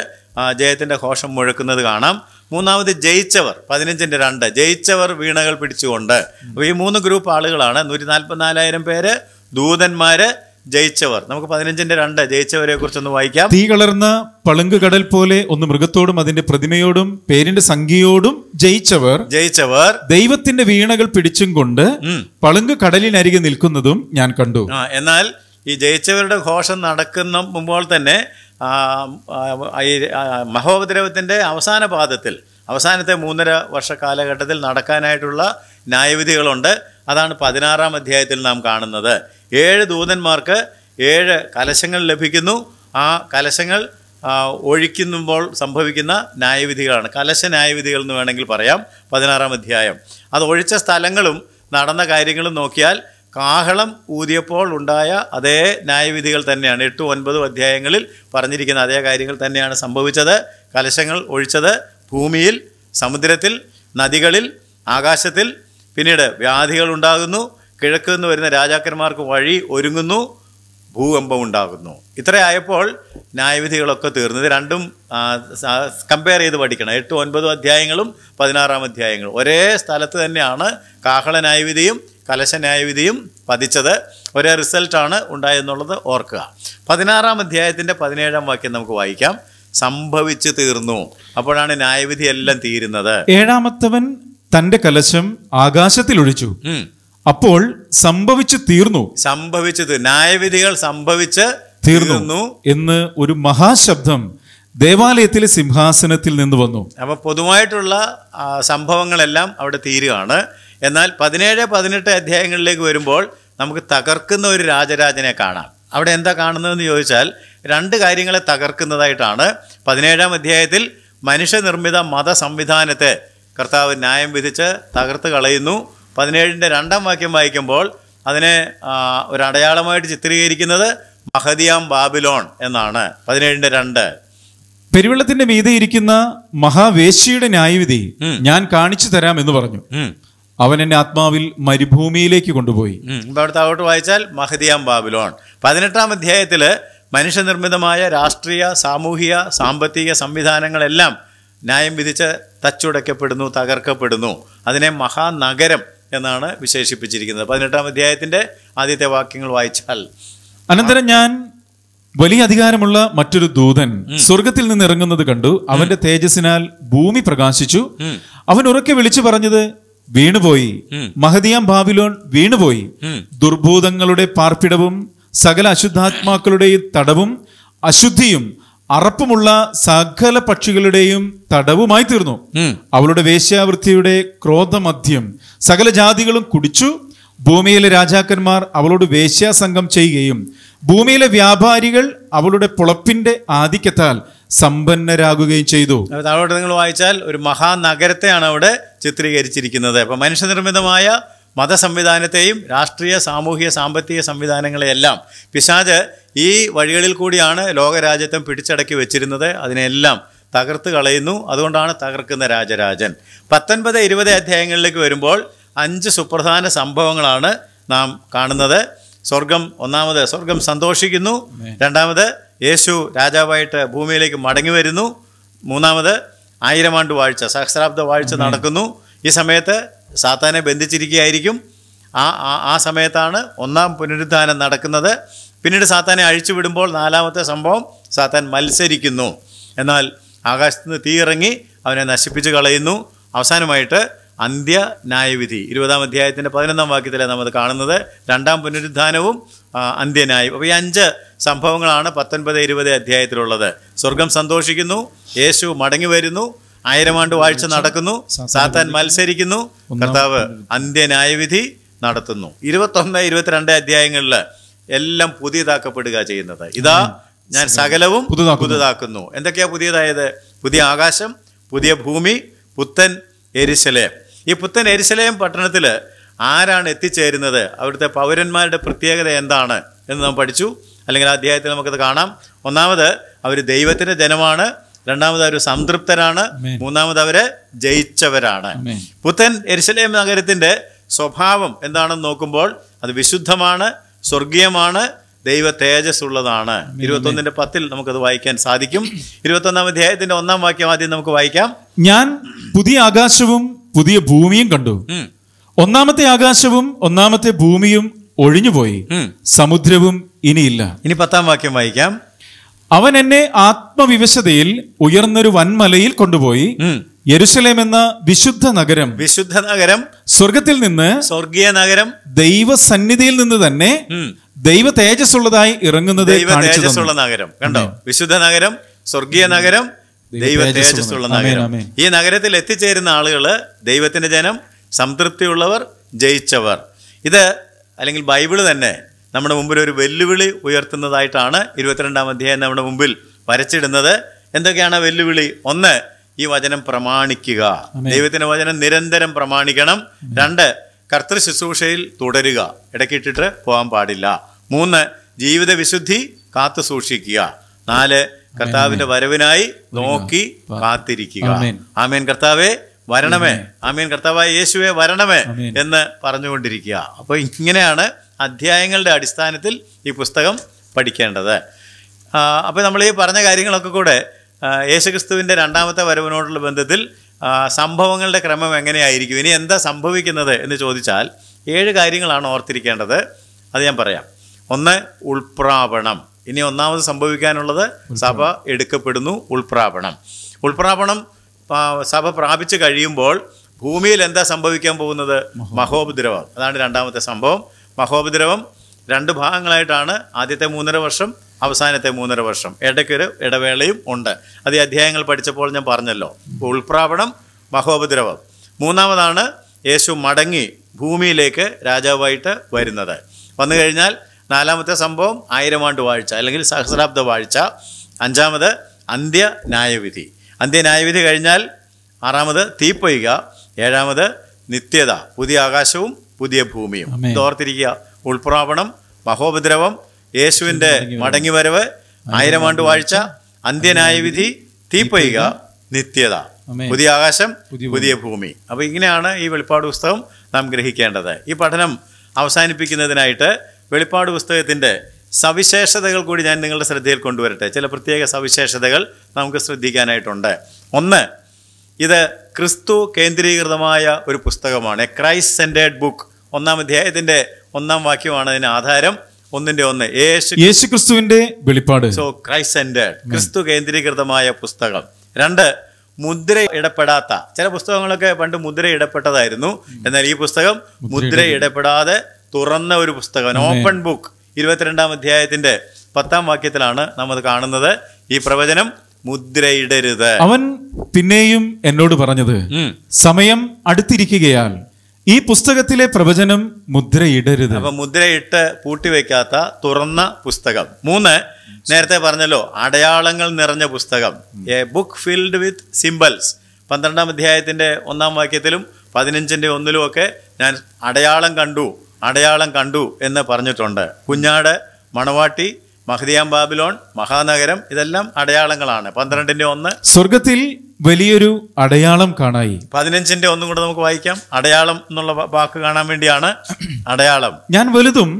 ജയത്തിന്റെ ഘോഷം മുഴക്കുന്നത് കാണാം മൂന്നാമത് ജയിച്ചവർ പതിനഞ്ചിന്റെ രണ്ട് ജയിച്ചവർ വീണകൾ പിടിച്ചുകൊണ്ട് അപ്പൊ ഈ മൂന്ന് ഗ്രൂപ്പ് ആളുകളാണ് നൂറ്റി നാലായിരം പേര് ദൂതന്മാര് ജയിച്ചവർ നമുക്ക് പതിനഞ്ചിന്റെ രണ്ട് ജയിച്ചവരെ കുറിച്ചൊന്ന് വായിക്കാം തീ കളർന്ന പളുങ്ക് കടൽ പോലെ ഒന്ന് മൃഗത്തോടും അതിന്റെ പ്രതിമയോടും പേരിന്റെ സംഖ്യയോടും ജയിച്ചവർ ജയിച്ചവർ ദൈവത്തിന്റെ വീണകൾ പിടിച്ചും കൊണ്ട് പളുങ്ക് കടലിനരികെ നിൽക്കുന്നതും ഞാൻ കണ്ടു എന്നാൽ ഈ ജയിച്ചവരുടെ ഘോഷം നടക്കുന്ന മുമ്പോൾ തന്നെ മഹോപദ്രവത്തിന്റെ അവസാന പാദത്തിൽ അവസാനത്തെ മൂന്നര വർഷ കാലഘട്ടത്തിൽ നടക്കാനായിട്ടുള്ള ന്യായവിധികളുണ്ട് അതാണ് പതിനാറാം അധ്യായത്തിൽ നാം കാണുന്നത് ഏഴ് ദൂതന്മാർക്ക് ഏഴ് കലശങ്ങൾ ലഭിക്കുന്നു ആ കലശങ്ങൾ ഒഴിക്കുമ്പോൾ സംഭവിക്കുന്ന ന്യായവിധികളാണ് കലശ ന്യായവിധികൾ എന്ന് വേണമെങ്കിൽ പറയാം പതിനാറാം അധ്യായം അത് ഒഴിച്ച സ്ഥലങ്ങളും നടന്ന കാര്യങ്ങളും നോക്കിയാൽ കാഹളം ഊതിയപ്പോൾ ഉണ്ടായ അതേ ന്യായവിധികൾ തന്നെയാണ് എട്ട് ഒൻപത് അധ്യായങ്ങളിൽ പറഞ്ഞിരിക്കുന്ന അതേ കാര്യങ്ങൾ തന്നെയാണ് സംഭവിച്ചത് കലശങ്ങൾ ഒഴിച്ചത് ഭൂമിയിൽ സമുദ്രത്തിൽ നദികളിൽ ആകാശത്തിൽ പിന്നീട് വ്യാധികൾ ഉണ്ടാകുന്നു കിഴക്ക് നിന്ന് വരുന്ന രാജാക്കന്മാർക്ക് വഴി ഒരുങ്ങുന്നു ഭൂകമ്പം ഉണ്ടാകുന്നു ഇത്രയായപ്പോൾ ന്യായവിധികളൊക്കെ തീർന്നു ഇത് രണ്ടും കമ്പയർ ചെയ്ത് പഠിക്കണം എട്ട് ഒൻപതും അധ്യായങ്ങളും പതിനാറാം അധ്യായങ്ങളും ഒരേ സ്ഥലത്ത് തന്നെയാണ് കാഹള ന്യായവിധിയും കലശ ന്യായവിധിയും പതിച്ചത് ഒരേ റിസൾട്ടാണ് ഉണ്ടായെന്നുള്ളത് ഓർക്കുക പതിനാറാം അധ്യായത്തിൻ്റെ പതിനേഴാം വാക്യം നമുക്ക് വായിക്കാം സംഭവിച്ചു തീർന്നു അപ്പോഴാണ് ന്യായവിധി എല്ലാം തീരുന്നത് ഏഴാമത്തവൻ തന്റെ കലശം ആകാശത്തിൽ ഒഴിച്ചു അപ്പോൾ സംഭവിച്ചു തീർന്നു സംഭവിച്ചു ന്യായവിധികൾ സംഭവിച്ച് തീർന്നു എന്ന് ഒരു മഹാശബ്ദം ദേവാലയത്തിലെ സിംഹാസനത്തിൽ നിന്ന് വന്നു അപ്പൊ പൊതുവായിട്ടുള്ള സംഭവങ്ങളെല്ലാം അവിടെ തീരുകയാണ് എന്നാൽ പതിനേഴ് പതിനെട്ട് അധ്യായങ്ങളിലേക്ക് വരുമ്പോൾ നമുക്ക് തകർക്കുന്ന ഒരു രാജരാജനെ കാണാം അവിടെ എന്താ കാണുന്നതെന്ന് ചോദിച്ചാൽ രണ്ട് കാര്യങ്ങളെ തകർക്കുന്നതായിട്ടാണ് പതിനേഴാം അധ്യായത്തിൽ മനുഷ്യനിർമ്മിത മത സംവിധാനത്തെ കർത്താവ് ന്യായം വിധിച്ച് തകർത്ത് കളയുന്നു പതിനേഴിൻ്റെ രണ്ടാം വാക്യം വായിക്കുമ്പോൾ അതിനെ ഒരു അടയാളമായിട്ട് ചിത്രീകരിക്കുന്നത് മഹദിയാം ബാബിലോൺ എന്നാണ് പതിനേഴിൻ്റെ രണ്ട് പെരുവെള്ളത്തിന്റെ മീതെ ഇരിക്കുന്ന മഹാവേശിയുടെ ന്യായവിധി ഞാൻ കാണിച്ചു തരാം എന്ന് പറഞ്ഞു അവൻ എന്നെ ആത്മാവിൽ മരുഭൂമിയിലേക്ക് കൊണ്ടുപോയി താഴോട്ട് വായിച്ചാൽ മഹദിയാം ബാബിലോൺ പതിനെട്ടാം അധ്യായത്തില് മനുഷ്യനിർമ്മിതമായ രാഷ്ട്രീയ സാമൂഹിക സാമ്പത്തിക സംവിധാനങ്ങളെല്ലാം ന്യായം വിധിച്ച് തച്ചുടയ്ക്കപ്പെടുന്നു തകർക്കപ്പെടുന്നു അതിനെ മഹാനഗരം എന്നാണ് വിശേഷിപ്പിച്ചിരിക്കുന്നത് പതിനെട്ടാം അധ്യായത്തിൻ്റെ ആദ്യത്തെ വാക്യങ്ങൾ വായിച്ചാൽ അനന്തരം ഞാൻ വലിയ അധികാരമുള്ള മറ്റൊരു ദൂതൻ സ്വർഗത്തിൽ നിന്ന് ഇറങ്ങുന്നത് കണ്ടു അവന്റെ തേജസ്സിനാൽ ഭൂമി പ്രകാശിച്ചു അവൻ ഉറക്കെ വിളിച്ചു പറഞ്ഞത് വീണുപോയി മഹതിയാം ബാബിലോൺ വീണുപോയി ദുർഭൂതങ്ങളുടെ പാർപ്പിടവും സകല അശുദ്ധാത്മാക്കളുടെ തടവും അശുദ്ധിയും അറപ്പുമുള്ള സകല പക്ഷികളുടെയും തടവുമായി തീർന്നു അവളുടെ വേശ്യാവൃത്തിയുടെ ക്രോധമദ്യം സകല ജാതികളും കുടിച്ചു ഭൂമിയിലെ രാജാക്കന്മാർ അവളോട് വേശ്യാസംഗം ചെയ്യുകയും ഭൂമിയിലെ വ്യാപാരികൾ അവളുടെ പുളപ്പിന്റെ ആധിക്യത്താൽ സമ്പന്നരാകുകയും ചെയ്തു താഴോട്ട് നിങ്ങൾ വായിച്ചാൽ ഒരു മഹാനഗരത്തെയാണ് അവിടെ ചിത്രീകരിച്ചിരിക്കുന്നത് അപ്പൊ മനുഷ്യനിർമ്മിതമായ മതസംവിധാനത്തെയും രാഷ്ട്രീയ സാമൂഹിക സാമ്പത്തിക സംവിധാനങ്ങളെയെല്ലാം പിശാജ് ഈ വഴികളിൽ കൂടിയാണ് ലോകരാജ്യത്വം പിടിച്ചടക്കി വെച്ചിരുന്നത് അതിനെല്ലാം തകർത്ത് കളയുന്നു അതുകൊണ്ടാണ് തകർക്കുന്ന രാജരാജൻ പത്തൊൻപത് ഇരുപത് അധ്യായങ്ങളിലേക്ക് വരുമ്പോൾ അഞ്ച് സുപ്രധാന സംഭവങ്ങളാണ് നാം കാണുന്നത് സ്വർഗം ഒന്നാമത് സ്വർഗം സന്തോഷിക്കുന്നു രണ്ടാമത് യേശു രാജാവായിട്ട് ഭൂമിയിലേക്ക് മടങ്ങി വരുന്നു മൂന്നാമത് ആയിരം ആണ്ട് വാഴ്ച സഹസ്രാബ്ദ വാഴ്ച നടക്കുന്നു ഈ സമയത്ത് സാത്താനെ ബന്ധിച്ചിരിക്കുകയായിരിക്കും ആ ആ സമയത്താണ് ഒന്നാം പുനരുദ്ധാനം നടക്കുന്നത് പിന്നീട് സാത്താനെ അഴിച്ചുവിടുമ്പോൾ നാലാമത്തെ സംഭവം സാത്താൻ മത്സരിക്കുന്നു എന്നാൽ നിന്ന് തീയിറങ്ങി അവനെ നശിപ്പിച്ച് കളയുന്നു അവസാനമായിട്ട് അന്ത്യ ന്യായവിധി ഇരുപതാം അധ്യായത്തിൻ്റെ പതിനൊന്നാം വാക്യത്തിലാണ് നമ്മൾ കാണുന്നത് രണ്ടാം പുനരുദ്ധാനവും അന്ത്യനായും അപ്പോൾ ഈ അഞ്ച് സംഭവങ്ങളാണ് പത്തൊൻപത് ഇരുപത് അധ്യായത്തിലുള്ളത് സ്വർഗം സന്തോഷിക്കുന്നു യേശു മടങ്ങി വരുന്നു ആയിരം ആണ്ട് വാഴ്ച നടക്കുന്നു സാത്താൻ മത്സരിക്കുന്നു കർത്താവ് അന്ത്യ ന്യായവിധി നടത്തുന്നു ഇരുപത്തൊന്ന് ഇരുപത്തിരണ്ട് അധ്യായങ്ങളിൽ എല്ലാം പുതിയതാക്കപ്പെടുക ചെയ്യുന്നത് ഇതാ ഞാൻ സകലവും പുതുതാക്കുന്നു എന്തൊക്കെയാ പുതിയതായത് പുതിയ ആകാശം പുതിയ ഭൂമി പുത്തൻ എരിശലയം ഈ പുത്തൻ എരിശലയം പട്ടണത്തിൽ ആരാണ് എത്തിച്ചേരുന്നത് അവിടുത്തെ പൗരന്മാരുടെ പ്രത്യേകത എന്താണ് എന്ന് നാം പഠിച്ചു അല്ലെങ്കിൽ ആ അധ്യായത്തിൽ നമുക്കത് കാണാം ഒന്നാമത് അവർ ദൈവത്തിൻ്റെ ജനമാണ് രണ്ടാമത് അവർ സംതൃപ്തരാണ് മൂന്നാമത് അവര് ജയിച്ചവരാണ് പുത്തൻ എരിശലേം നഗരത്തിന്റെ സ്വഭാവം എന്താണെന്ന് നോക്കുമ്പോൾ അത് വിശുദ്ധമാണ് സ്വർഗീയമാണ് ദൈവ തേജസ് ഉള്ളതാണ് ഇരുപത്തൊന്നിന്റെ പത്തിൽ നമുക്കത് വായിക്കാൻ സാധിക്കും ഇരുപത്തൊന്നാം അധ്യായത്തിന്റെ ഒന്നാം വാക്യം ആദ്യം നമുക്ക് വായിക്കാം ഞാൻ പുതിയ ആകാശവും പുതിയ ഭൂമിയും കണ്ടു ഒന്നാമത്തെ ആകാശവും ഒന്നാമത്തെ ഭൂമിയും ഒഴിഞ്ഞുപോയി സമുദ്രവും ഇനിയില്ല ഇനി പത്താം വാക്യം വായിക്കാം അവൻ എന്നെ ആത്മവിവശതയിൽ ഉയർന്നൊരു വൻമലയിൽ കൊണ്ടുപോയി യരുസലേം എന്ന വിശുദ്ധ നഗരം വിശുദ്ധ നഗരം സ്വർഗത്തിൽ നിന്ന് സ്വർഗീയ നഗരം ദൈവ സന്നിധിയിൽ നിന്ന് തന്നെ ദൈവ ഉള്ളതായി ഇറങ്ങുന്നത് തേജസ്സുള്ള നഗരം കണ്ടോ വിശുദ്ധ നഗരം സ്വർഗീയ നഗരം ദൈവ തേജസ്സുള്ള നഗരം ഈ നഗരത്തിൽ എത്തിച്ചേരുന്ന ആളുകൾ ദൈവത്തിന്റെ ജനം സംതൃപ്തിയുള്ളവർ ജയിച്ചവർ ഇത് അല്ലെങ്കിൽ ബൈബിള് തന്നെ നമ്മുടെ മുമ്പിൽ ഒരു വെല്ലുവിളി ഉയർത്തുന്നതായിട്ടാണ് ഇരുപത്തിരണ്ടാം അധ്യായം നമ്മുടെ മുമ്പിൽ വരച്ചിടുന്നത് എന്തൊക്കെയാണ് വെല്ലുവിളി ഒന്ന് ഈ വചനം പ്രമാണിക്കുക ദൈവത്തിൻ്റെ വചനം നിരന്തരം പ്രമാണിക്കണം രണ്ട് കർത്തൃ ശുശ്രൂഷയിൽ തുടരുക ഇടയ്ക്കിട്ടിട്ട് പോകാൻ പാടില്ല മൂന്ന് ജീവിത വിശുദ്ധി കാത്തു സൂക്ഷിക്കുക നാല് കർത്താവിൻ്റെ വരവിനായി നോക്കി കാത്തിരിക്കുക ആമേൻ കർത്താവെ വരണമേ ആമീൻ കർത്താവായ യേശുവെ വരണമേ എന്ന് പറഞ്ഞുകൊണ്ടിരിക്കുക അപ്പോൾ ഇങ്ങനെയാണ് അധ്യായങ്ങളുടെ അടിസ്ഥാനത്തിൽ ഈ പുസ്തകം പഠിക്കേണ്ടത് അപ്പോൾ നമ്മൾ ഈ പറഞ്ഞ കാര്യങ്ങളൊക്കെ കൂടെ യേശുക്രിസ്തുവിൻ്റെ രണ്ടാമത്തെ വരവിനോടുള്ള ബന്ധത്തിൽ സംഭവങ്ങളുടെ ക്രമം എങ്ങനെയായിരിക്കും ഇനി എന്താ സംഭവിക്കുന്നത് എന്ന് ചോദിച്ചാൽ ഏഴ് കാര്യങ്ങളാണ് ഓർത്തിരിക്കേണ്ടത് അത് ഞാൻ പറയാം ഒന്ന് ഉൾപ്രാപണം ഇനി ഒന്നാമത് സംഭവിക്കാനുള്ളത് സഭ എടുക്കപ്പെടുന്നു ഉൾപ്രാപണം ഉൾപ്രാപണം സഭ പ്രാപിച്ചു കഴിയുമ്പോൾ ഭൂമിയിൽ എന്താ സംഭവിക്കാൻ പോകുന്നത് മഹോപദ്രവം അതാണ് രണ്ടാമത്തെ സംഭവം മഹോപദ്രവം രണ്ട് ഭാഗങ്ങളായിട്ടാണ് ആദ്യത്തെ മൂന്നര വർഷം അവസാനത്തെ മൂന്നര വർഷം ഇടയ്ക്കൊരു ഇടവേളയും ഉണ്ട് അത് ഈ അധ്യായങ്ങൾ പഠിച്ചപ്പോൾ ഞാൻ പറഞ്ഞല്ലോ ഉൾപ്രാവണം മഹോപദ്രവം മൂന്നാമതാണ് യേശു മടങ്ങി ഭൂമിയിലേക്ക് രാജാവായിട്ട് വരുന്നത് വന്നു കഴിഞ്ഞാൽ നാലാമത്തെ സംഭവം ആയിരം ആണ്ട് വാഴ്ച അല്ലെങ്കിൽ സഹസ്രാബ്ദ വാഴ്ച അഞ്ചാമത് അന്ത്യ ന്യായവിധി അന്ത്യ ന്യായവിധി കഴിഞ്ഞാൽ ആറാമത് തീപ്പൊയ്യുക ഏഴാമത് നിത്യത പുതിയ ആകാശവും പുതിയ ഭൂമിയും തോർത്തിരിക്കുക ഉൾപ്രാപണം മഹോപദ്രവം യേശുവിൻ്റെ മടങ്ങിവരവ് ആയിരം ആണ്ട് വാഴ്ച അന്ത്യനായ വിധി തീപ്പയ്യുക നിത്യത പുതിയ ആകാശം പുതിയ ഭൂമി അപ്പോൾ ഇങ്ങനെയാണ് ഈ വെളിപ്പാട് പുസ്തകം നാം ഗ്രഹിക്കേണ്ടത് ഈ പഠനം അവസാനിപ്പിക്കുന്നതിനായിട്ട് വെളിപ്പാട് പുസ്തകത്തിൻ്റെ സവിശേഷതകൾ കൂടി ഞാൻ നിങ്ങളുടെ ശ്രദ്ധയിൽ കൊണ്ടുവരട്ടെ ചില പ്രത്യേക സവിശേഷതകൾ നമുക്ക് ശ്രദ്ധിക്കാനായിട്ടുണ്ട് ഒന്ന് ഇത് ക്രിസ്തു കേന്ദ്രീകൃതമായ ഒരു പുസ്തകമാണ് എ ക്രൈസ്റ്റ് സെൻറ്റേഡ് ബുക്ക് ഒന്നാം അധ്യായത്തിൻ്റെ ഒന്നാം വാക്യമാണ് അതിന് ആധാരം ഒന്നിന്റെ ഒന്ന് യേശു ക്രിസ്തുവിന്റെ വെളിപ്പാട് സോ ക്രൈസ്റ്റ് സെൻറ്റേഡ് ക്രിസ്തു കേന്ദ്രീകൃതമായ പുസ്തകം രണ്ട് മുദ്ര ഇടപെടാത്ത ചില പുസ്തകങ്ങളൊക്കെ പണ്ട് മുദ്ര ഇടപെട്ടതായിരുന്നു എന്നാൽ ഈ പുസ്തകം മുദ്ര ഇടപെടാതെ തുറന്ന ഒരു പുസ്തകം ഓപ്പൺ ബുക്ക് ഇരുപത്തിരണ്ടാം അധ്യായത്തിന്റെ പത്താം വാക്യത്തിലാണ് നമ്മൾ കാണുന്നത് ഈ പ്രവചനം മുദ്രയിടരുത് അവൻ പിന്നെയും എന്നോട് പറഞ്ഞത് സമയം അടുത്തിരിക്കുകയാൽ ഈ പുസ്തകത്തിലെ പ്രവചനം മുദ്രയിടരുത് അപ്പൊ മുദ്രയിട്ട് പൂട്ടിവെക്കാത്ത തുറന്ന പുസ്തകം മൂന്ന് നേരത്തെ പറഞ്ഞല്ലോ അടയാളങ്ങൾ നിറഞ്ഞ പുസ്തകം a book filled with symbols പന്ത്രണ്ടാം അധ്യായത്തിന്റെ ഒന്നാം വാക്യത്തിലും പതിനഞ്ചിന്റെ ഒന്നിലും ഒക്കെ ഞാൻ അടയാളം കണ്ടു അടയാളം കണ്ടു എന്ന് പറഞ്ഞിട്ടുണ്ട് കുഞ്ഞാട് മണവാട്ടി മഹദിയാം ബാബിലോൺ മഹാനഗരം ഇതെല്ലാം അടയാളങ്ങളാണ് പന്ത്രണ്ടിന്റെ ഒന്ന് സ്വർഗത്തിൽ വലിയൊരു അടയാളം കാണായി പതിനഞ്ചിന്റെ ഒന്നും കൂടെ നമുക്ക് വായിക്കാം അടയാളം എന്നുള്ള വാക്ക് കാണാൻ വേണ്ടിയാണ് അടയാളം ഞാൻ വലുതും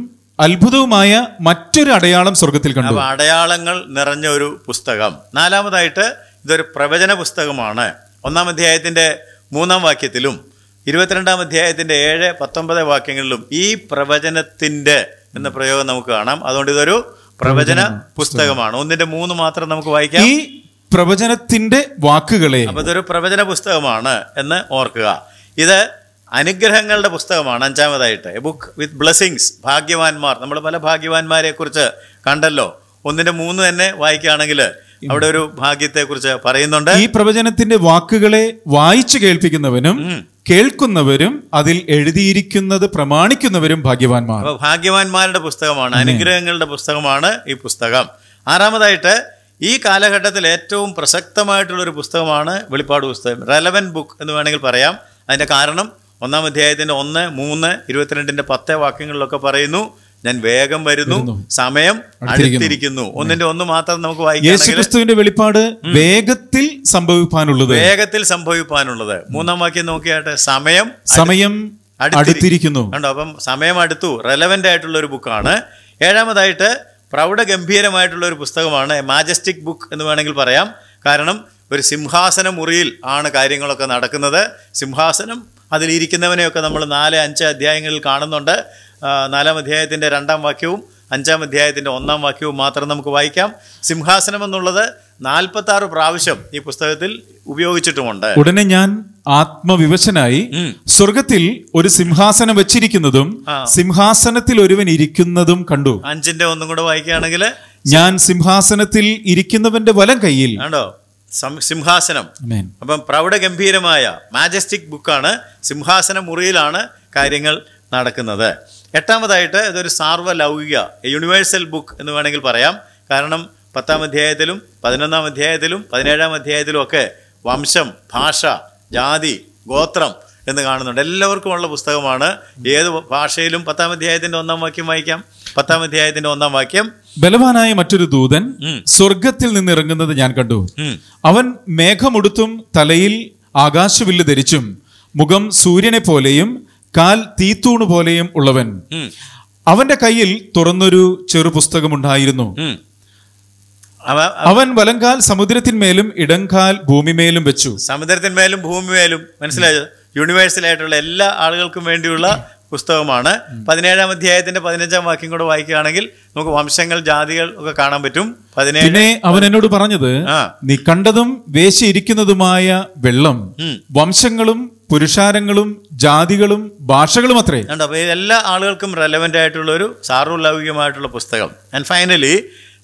അത്ഭുതവുമായ മറ്റൊരു അടയാളം സ്വർഗത്തിൽ കണ്ടു അടയാളങ്ങൾ നിറഞ്ഞ ഒരു പുസ്തകം നാലാമതായിട്ട് ഇതൊരു പ്രവചന പുസ്തകമാണ് ഒന്നാം അധ്യായത്തിന്റെ മൂന്നാം വാക്യത്തിലും ഇരുപത്തിരണ്ടാം അധ്യായത്തിന്റെ ഏഴ് പത്തൊമ്പത് വാക്യങ്ങളിലും ഈ പ്രവചനത്തിന്റെ എന്ന പ്രയോഗം നമുക്ക് കാണാം അതുകൊണ്ട് ഇതൊരു പ്രവചന പുസ്തകമാണ് ഒന്നിന്റെ മൂന്ന് മാത്രം നമുക്ക് വായിക്കാം ഈ പ്രവചനത്തിന്റെ വാക്കുകളെ അപ്പൊ ഇതൊരു പ്രവചന പുസ്തകമാണ് എന്ന് ഓർക്കുക ഇത് അനുഗ്രഹങ്ങളുടെ പുസ്തകമാണ് അഞ്ചാമതായിട്ട് എ ബുക്ക് വിത്ത് ബ്ലെസ്സിങ്സ് ഭാഗ്യവാന്മാർ നമ്മൾ പല ഭാഗ്യവാന്മാരെ കുറിച്ച് കണ്ടല്ലോ ഒന്നിന്റെ മൂന്ന് തന്നെ വായിക്കുകയാണെങ്കിൽ അവിടെ ഒരു ഭാഗ്യത്തെക്കുറിച്ച് പറയുന്നുണ്ട് ഈ പ്രവചനത്തിന്റെ വാക്കുകളെ വായിച്ചു കേൾപ്പിക്കുന്നവനും കേൾക്കുന്നവരും അതിൽ എഴുതിയിരിക്കുന്നത് പ്രമാണിക്കുന്നവരും ഭാഗ്യവാന്മാർ ഭാഗ്യവാന്മാരുടെ പുസ്തകമാണ് അനുഗ്രഹങ്ങളുടെ പുസ്തകമാണ് ഈ പുസ്തകം ആറാമതായിട്ട് ഈ കാലഘട്ടത്തിൽ ഏറ്റവും പ്രസക്തമായിട്ടുള്ള ഒരു പുസ്തകമാണ് വെളിപ്പാട് പുസ്തകം റെലവൻറ്റ് ബുക്ക് എന്ന് വേണമെങ്കിൽ പറയാം അതിൻ്റെ കാരണം ഒന്നാം അധ്യായത്തിൻ്റെ ഒന്ന് മൂന്ന് ഇരുപത്തിരണ്ടിൻ്റെ പത്ത് വാക്യങ്ങളിലൊക്കെ പറയുന്നു ഞാൻ വേഗം വരുന്നു സമയം അടുത്തിരിക്കുന്നു ഒന്നിന്റെ ഒന്ന് മാത്രം നമുക്ക് യേശുക്രിസ്തുവിന്റെ വെളിപ്പാട് വേഗത്തിൽ സംഭവിക്കാനുള്ളത് വേഗത്തിൽ സംഭവിക്കാനുള്ളത് മൂന്നാം വാക്യം നോക്കിയാട്ടെ സമയം സമയം അടുത്തിരിക്കുന്നു കണ്ടോ അപ്പം സമയം അടുത്തു റെലവെന്റ് ആയിട്ടുള്ള ഒരു ബുക്കാണ് ഏഴാമതായിട്ട് പ്രൗഢഗംഭീരമായിട്ടുള്ള ഒരു പുസ്തകമാണ് മാജസ്റ്റിക് ബുക്ക് എന്ന് വേണമെങ്കിൽ പറയാം കാരണം ഒരു സിംഹാസന മുറിയിൽ ആണ് കാര്യങ്ങളൊക്കെ നടക്കുന്നത് സിംഹാസനം അതിലിരിക്കുന്നവനെയൊക്കെ നമ്മൾ നാല് അഞ്ച് അധ്യായങ്ങളിൽ കാണുന്നുണ്ട് നാലാം അധ്യായത്തിൻ്റെ രണ്ടാം വാക്യവും അഞ്ചാം അധ്യായത്തിൻ്റെ ഒന്നാം വാക്യവും മാത്രം നമുക്ക് വായിക്കാം സിംഹാസനം എന്നുള്ളത് നാൽപ്പത്തി ആറ് പ്രാവശ്യം ഈ പുസ്തകത്തിൽ ഉപയോഗിച്ചിട്ടുമുണ്ട് ഉടനെ ഞാൻ ആത്മവിവശനായി സ്വർഗത്തിൽ ഒരു സിംഹാസനം വെച്ചിരിക്കുന്നതും സിംഹാസനത്തിൽ ഒരുവൻ ഇരിക്കുന്നതും കണ്ടു അഞ്ചിന്റെ ഒന്നും കൂടെ വായിക്കുകയാണെങ്കിൽ ഞാൻ സിംഹാസനത്തിൽ ഇരിക്കുന്നവന്റെ വലം കയ്യിൽ ആണോ സിംഹാസനം അപ്പം പ്രൗഢഗംഭീരമായ മാജസ്റ്റിക് ബുക്കാണ് സിംഹാസന മുറിയിലാണ് കാര്യങ്ങൾ നടക്കുന്നത് എട്ടാമതായിട്ട് ഇതൊരു സാർവലൗകിക യൂണിവേഴ്സൽ ബുക്ക് എന്ന് വേണമെങ്കിൽ പറയാം കാരണം പത്താം അധ്യായത്തിലും പതിനൊന്നാം അധ്യായത്തിലും പതിനേഴാം അധ്യായത്തിലും ഒക്കെ വംശം ഭാഷ ജാതി ഗോത്രം എന്ന് കാണുന്നുണ്ട് എല്ലാവർക്കുമുള്ള പുസ്തകമാണ് ഏത് ഭാഷയിലും പത്താം അധ്യായത്തിന്റെ ഒന്നാം വാക്യം വായിക്കാം പത്താം അധ്യായത്തിന്റെ ഒന്നാം വാക്യം ബലവാനായ മറ്റൊരു ദൂതൻ സ്വർഗത്തിൽ നിന്ന് ഇറങ്ങുന്നത് ഞാൻ കണ്ടു അവൻ മേഘമുടുത്തും തലയിൽ ആകാശവില്ല് ധരിച്ചും മുഖം സൂര്യനെ പോലെയും കാൽ തീത്തൂണ് പോലെയും ഉള്ളവൻ അവന്റെ കയ്യിൽ തുറന്നൊരു ചെറു പുസ്തകമുണ്ടായിരുന്നു അവൻ വലങ്കാൽ സമുദ്രത്തിന്മേലും ഇടങ്കാൽ ഭൂമിമേലും വെച്ചു സമുദ്രത്തിന്മേലും ഭൂമിമേലും മനസ്സിലായോ യൂണിവേഴ്സലായിട്ടുള്ള എല്ലാ ആളുകൾക്കും വേണ്ടിയുള്ള പുസ്തകമാണ് പതിനേഴാം അധ്യായത്തിന്റെ പതിനഞ്ചാം വാക്യം കൂടെ വായിക്കുകയാണെങ്കിൽ നമുക്ക് വംശങ്ങൾ ജാതികൾ ഒക്കെ കാണാൻ പറ്റും പതിനേഴ് അവൻ എന്നോട് പറഞ്ഞത് നീ കണ്ടതും വേശിയിരിക്കുന്നതുമായ വെള്ളം വംശങ്ങളും പുരുഷാരങ്ങളും ജാതികളും ഭാഷകളും അത്രേ അപ്പൊ എല്ലാ ആളുകൾക്കും റെലവെന്റ് ആയിട്ടുള്ള ഒരു സാർവലൗകികമായിട്ടുള്ള പുസ്തകം ആൻഡ് ഫൈനലി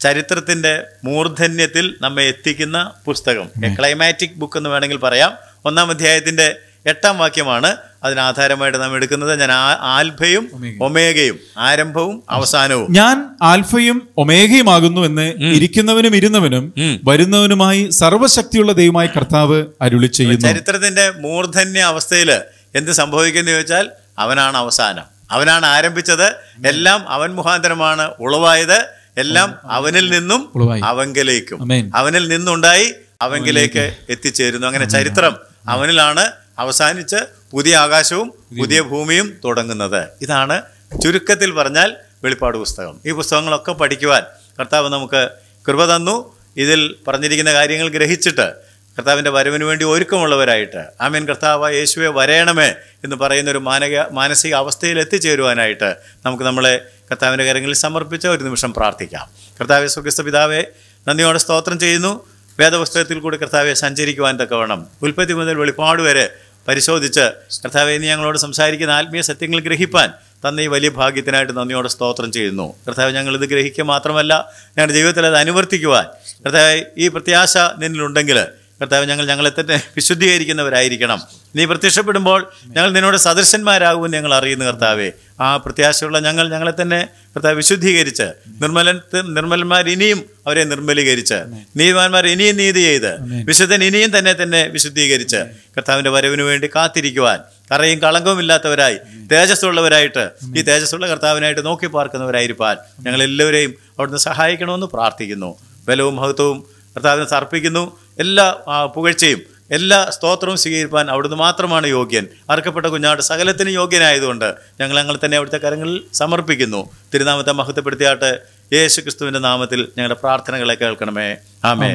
ചരിത്രത്തിന്റെ മൂർധന്യത്തിൽ നമ്മെ എത്തിക്കുന്ന പുസ്തകം ക്ലൈമാറ്റിക് ബുക്ക് എന്ന് വേണമെങ്കിൽ പറയാം ഒന്നാം അധ്യായത്തിന്റെ എട്ടാം വാക്യമാണ് അതിനാധാരമായിട്ട് നാം എടുക്കുന്നത് ഞാൻ ആൽഫയും ഒമേഗയും ആരംഭവും അവസാനവും ഞാൻ ആൽഫയും ഒമേഗയുമാകുന്നു എന്ന് ഇരിക്കുന്നവനും ഇരുന്നവനും വരുന്നവനുമായി സർവശക്തിയുള്ള ദൈവമായി കർത്താവ് അരുളി ചെയ്യുന്നു ചരിത്രത്തിന്റെ മൂർധന്യ അവസ്ഥയിൽ എന്ത് സംഭവിക്കുന്ന ചോദിച്ചാൽ അവനാണ് അവസാനം അവനാണ് ആരംഭിച്ചത് എല്ലാം അവൻ മുഖാന്തരമാണ് ഉളവായത് എല്ലാം അവനിൽ നിന്നും അവങ്കിലേക്കും അവനിൽ നിന്നുണ്ടായി അവങ്കിലേക്ക് എത്തിച്ചേരുന്നു അങ്ങനെ ചരിത്രം അവനിലാണ് അവസാനിച്ച് പുതിയ ആകാശവും പുതിയ ഭൂമിയും തുടങ്ങുന്നത് ഇതാണ് ചുരുക്കത്തിൽ പറഞ്ഞാൽ വെളിപ്പാട് പുസ്തകം ഈ പുസ്തകങ്ങളൊക്കെ പഠിക്കുവാൻ കർത്താവ് നമുക്ക് കൃപ തന്നു ഇതിൽ പറഞ്ഞിരിക്കുന്ന കാര്യങ്ങൾ ഗ്രഹിച്ചിട്ട് കർത്താവിൻ്റെ വരവിന് വേണ്ടി ഒരുക്കമുള്ളവരായിട്ട് ആമീൻ കർത്താവ് യേശുവെ വരയണമേ എന്ന് പറയുന്ന ഒരു മാനക മാനസിക അവസ്ഥയിൽ എത്തിച്ചേരുവാനായിട്ട് നമുക്ക് നമ്മളെ കർത്താവിൻ്റെ കാര്യങ്ങളിൽ സമർപ്പിച്ച ഒരു നിമിഷം പ്രാർത്ഥിക്കാം കർത്താവ് സുഖിസ്ത പിതാവെ നന്ദിയോടെ സ്തോത്രം ചെയ്യുന്നു വേദപുസ്തകത്തിൽ കൂടി കർത്താവെ സഞ്ചരിക്കുവാൻ തക്കവണ്ണം ഉൽപ്പത്തി മുതൽ വെളിപ്പാട് വരെ പരിശോധിച്ച് കർത്താവെ നീ ഞങ്ങളോട് സംസാരിക്കുന്ന ആത്മീയ സത്യങ്ങൾ ഗ്രഹിപ്പാൻ തന്ന ഈ വലിയ ഭാഗ്യത്തിനായിട്ട് നന്ദിയോടെ സ്തോത്രം ചെയ്യുന്നു കർത്താവ് ഞങ്ങളിത് ഗ്രഹിക്കുക മാത്രമല്ല ഞങ്ങളുടെ ജീവിതത്തിൽ അത് അനുവർത്തിക്കുവാൻ കർത്താവ് ഈ പ്രത്യാശ നിന്നിലുണ്ടെങ്കിൽ കർത്താവ് ഞങ്ങൾ ഞങ്ങളെ തന്നെ വിശുദ്ധീകരിക്കുന്നവരായിരിക്കണം നീ പ്രത്യക്ഷപ്പെടുമ്പോൾ ഞങ്ങൾ നിന്നോട് സദൃശന്മാരാകുമെന്ന് ഞങ്ങൾ അറിയുന്നു കർത്താവേ ആ പ്രത്യാശയുള്ള ഞങ്ങൾ ഞങ്ങളെ തന്നെ കർത്താവ് വിശുദ്ധീകരിച്ച് നിർമ്മല നിർമ്മലന്മാർ ഇനിയും അവരെ നിർമ്മലീകരിച്ച് നീതിമാന്മാർ ഇനിയും നീതി ചെയ്ത് വിശുദ്ധൻ ഇനിയും തന്നെ തന്നെ വിശുദ്ധീകരിച്ച് കർത്താവിൻ്റെ വരവിന് വേണ്ടി കാത്തിരിക്കുവാൻ കറയും കളങ്കവുമില്ലാത്തവരായി തേജസ്സുള്ളവരായിട്ട് ഈ തേജസ്സുള്ള കർത്താവിനായിട്ട് നോക്കി പാർക്കുന്നവരായിരിക്കാൻ ഞങ്ങളെല്ലാവരെയും അവിടുന്ന് സഹായിക്കണമെന്ന് പ്രാർത്ഥിക്കുന്നു ബലവും മഹത്വവും കർത്താവിനെ സർപ്പിക്കുന്നു എല്ലാ പുകഴ്ചയും എല്ലാ സ്തോത്രവും സ്വീകരിപ്പാൻ അവിടുന്ന് മാത്രമാണ് യോഗ്യൻ അർക്കപ്പെട്ട കുഞ്ഞാട് സകലത്തിനും യോഗ്യനായതുകൊണ്ട് ഞങ്ങൾ ഞങ്ങൾ തന്നെ അവിടുത്തെ കരങ്ങളിൽ സമർപ്പിക്കുന്നു തിരുനാമത്തെ മഹത്വപ്പെടുത്തിയാട്ട് യേശു ക്രിസ്തുവിൻ്റെ നാമത്തിൽ ഞങ്ങളുടെ പ്രാർത്ഥനകളെ കേൾക്കണമേ ആമേ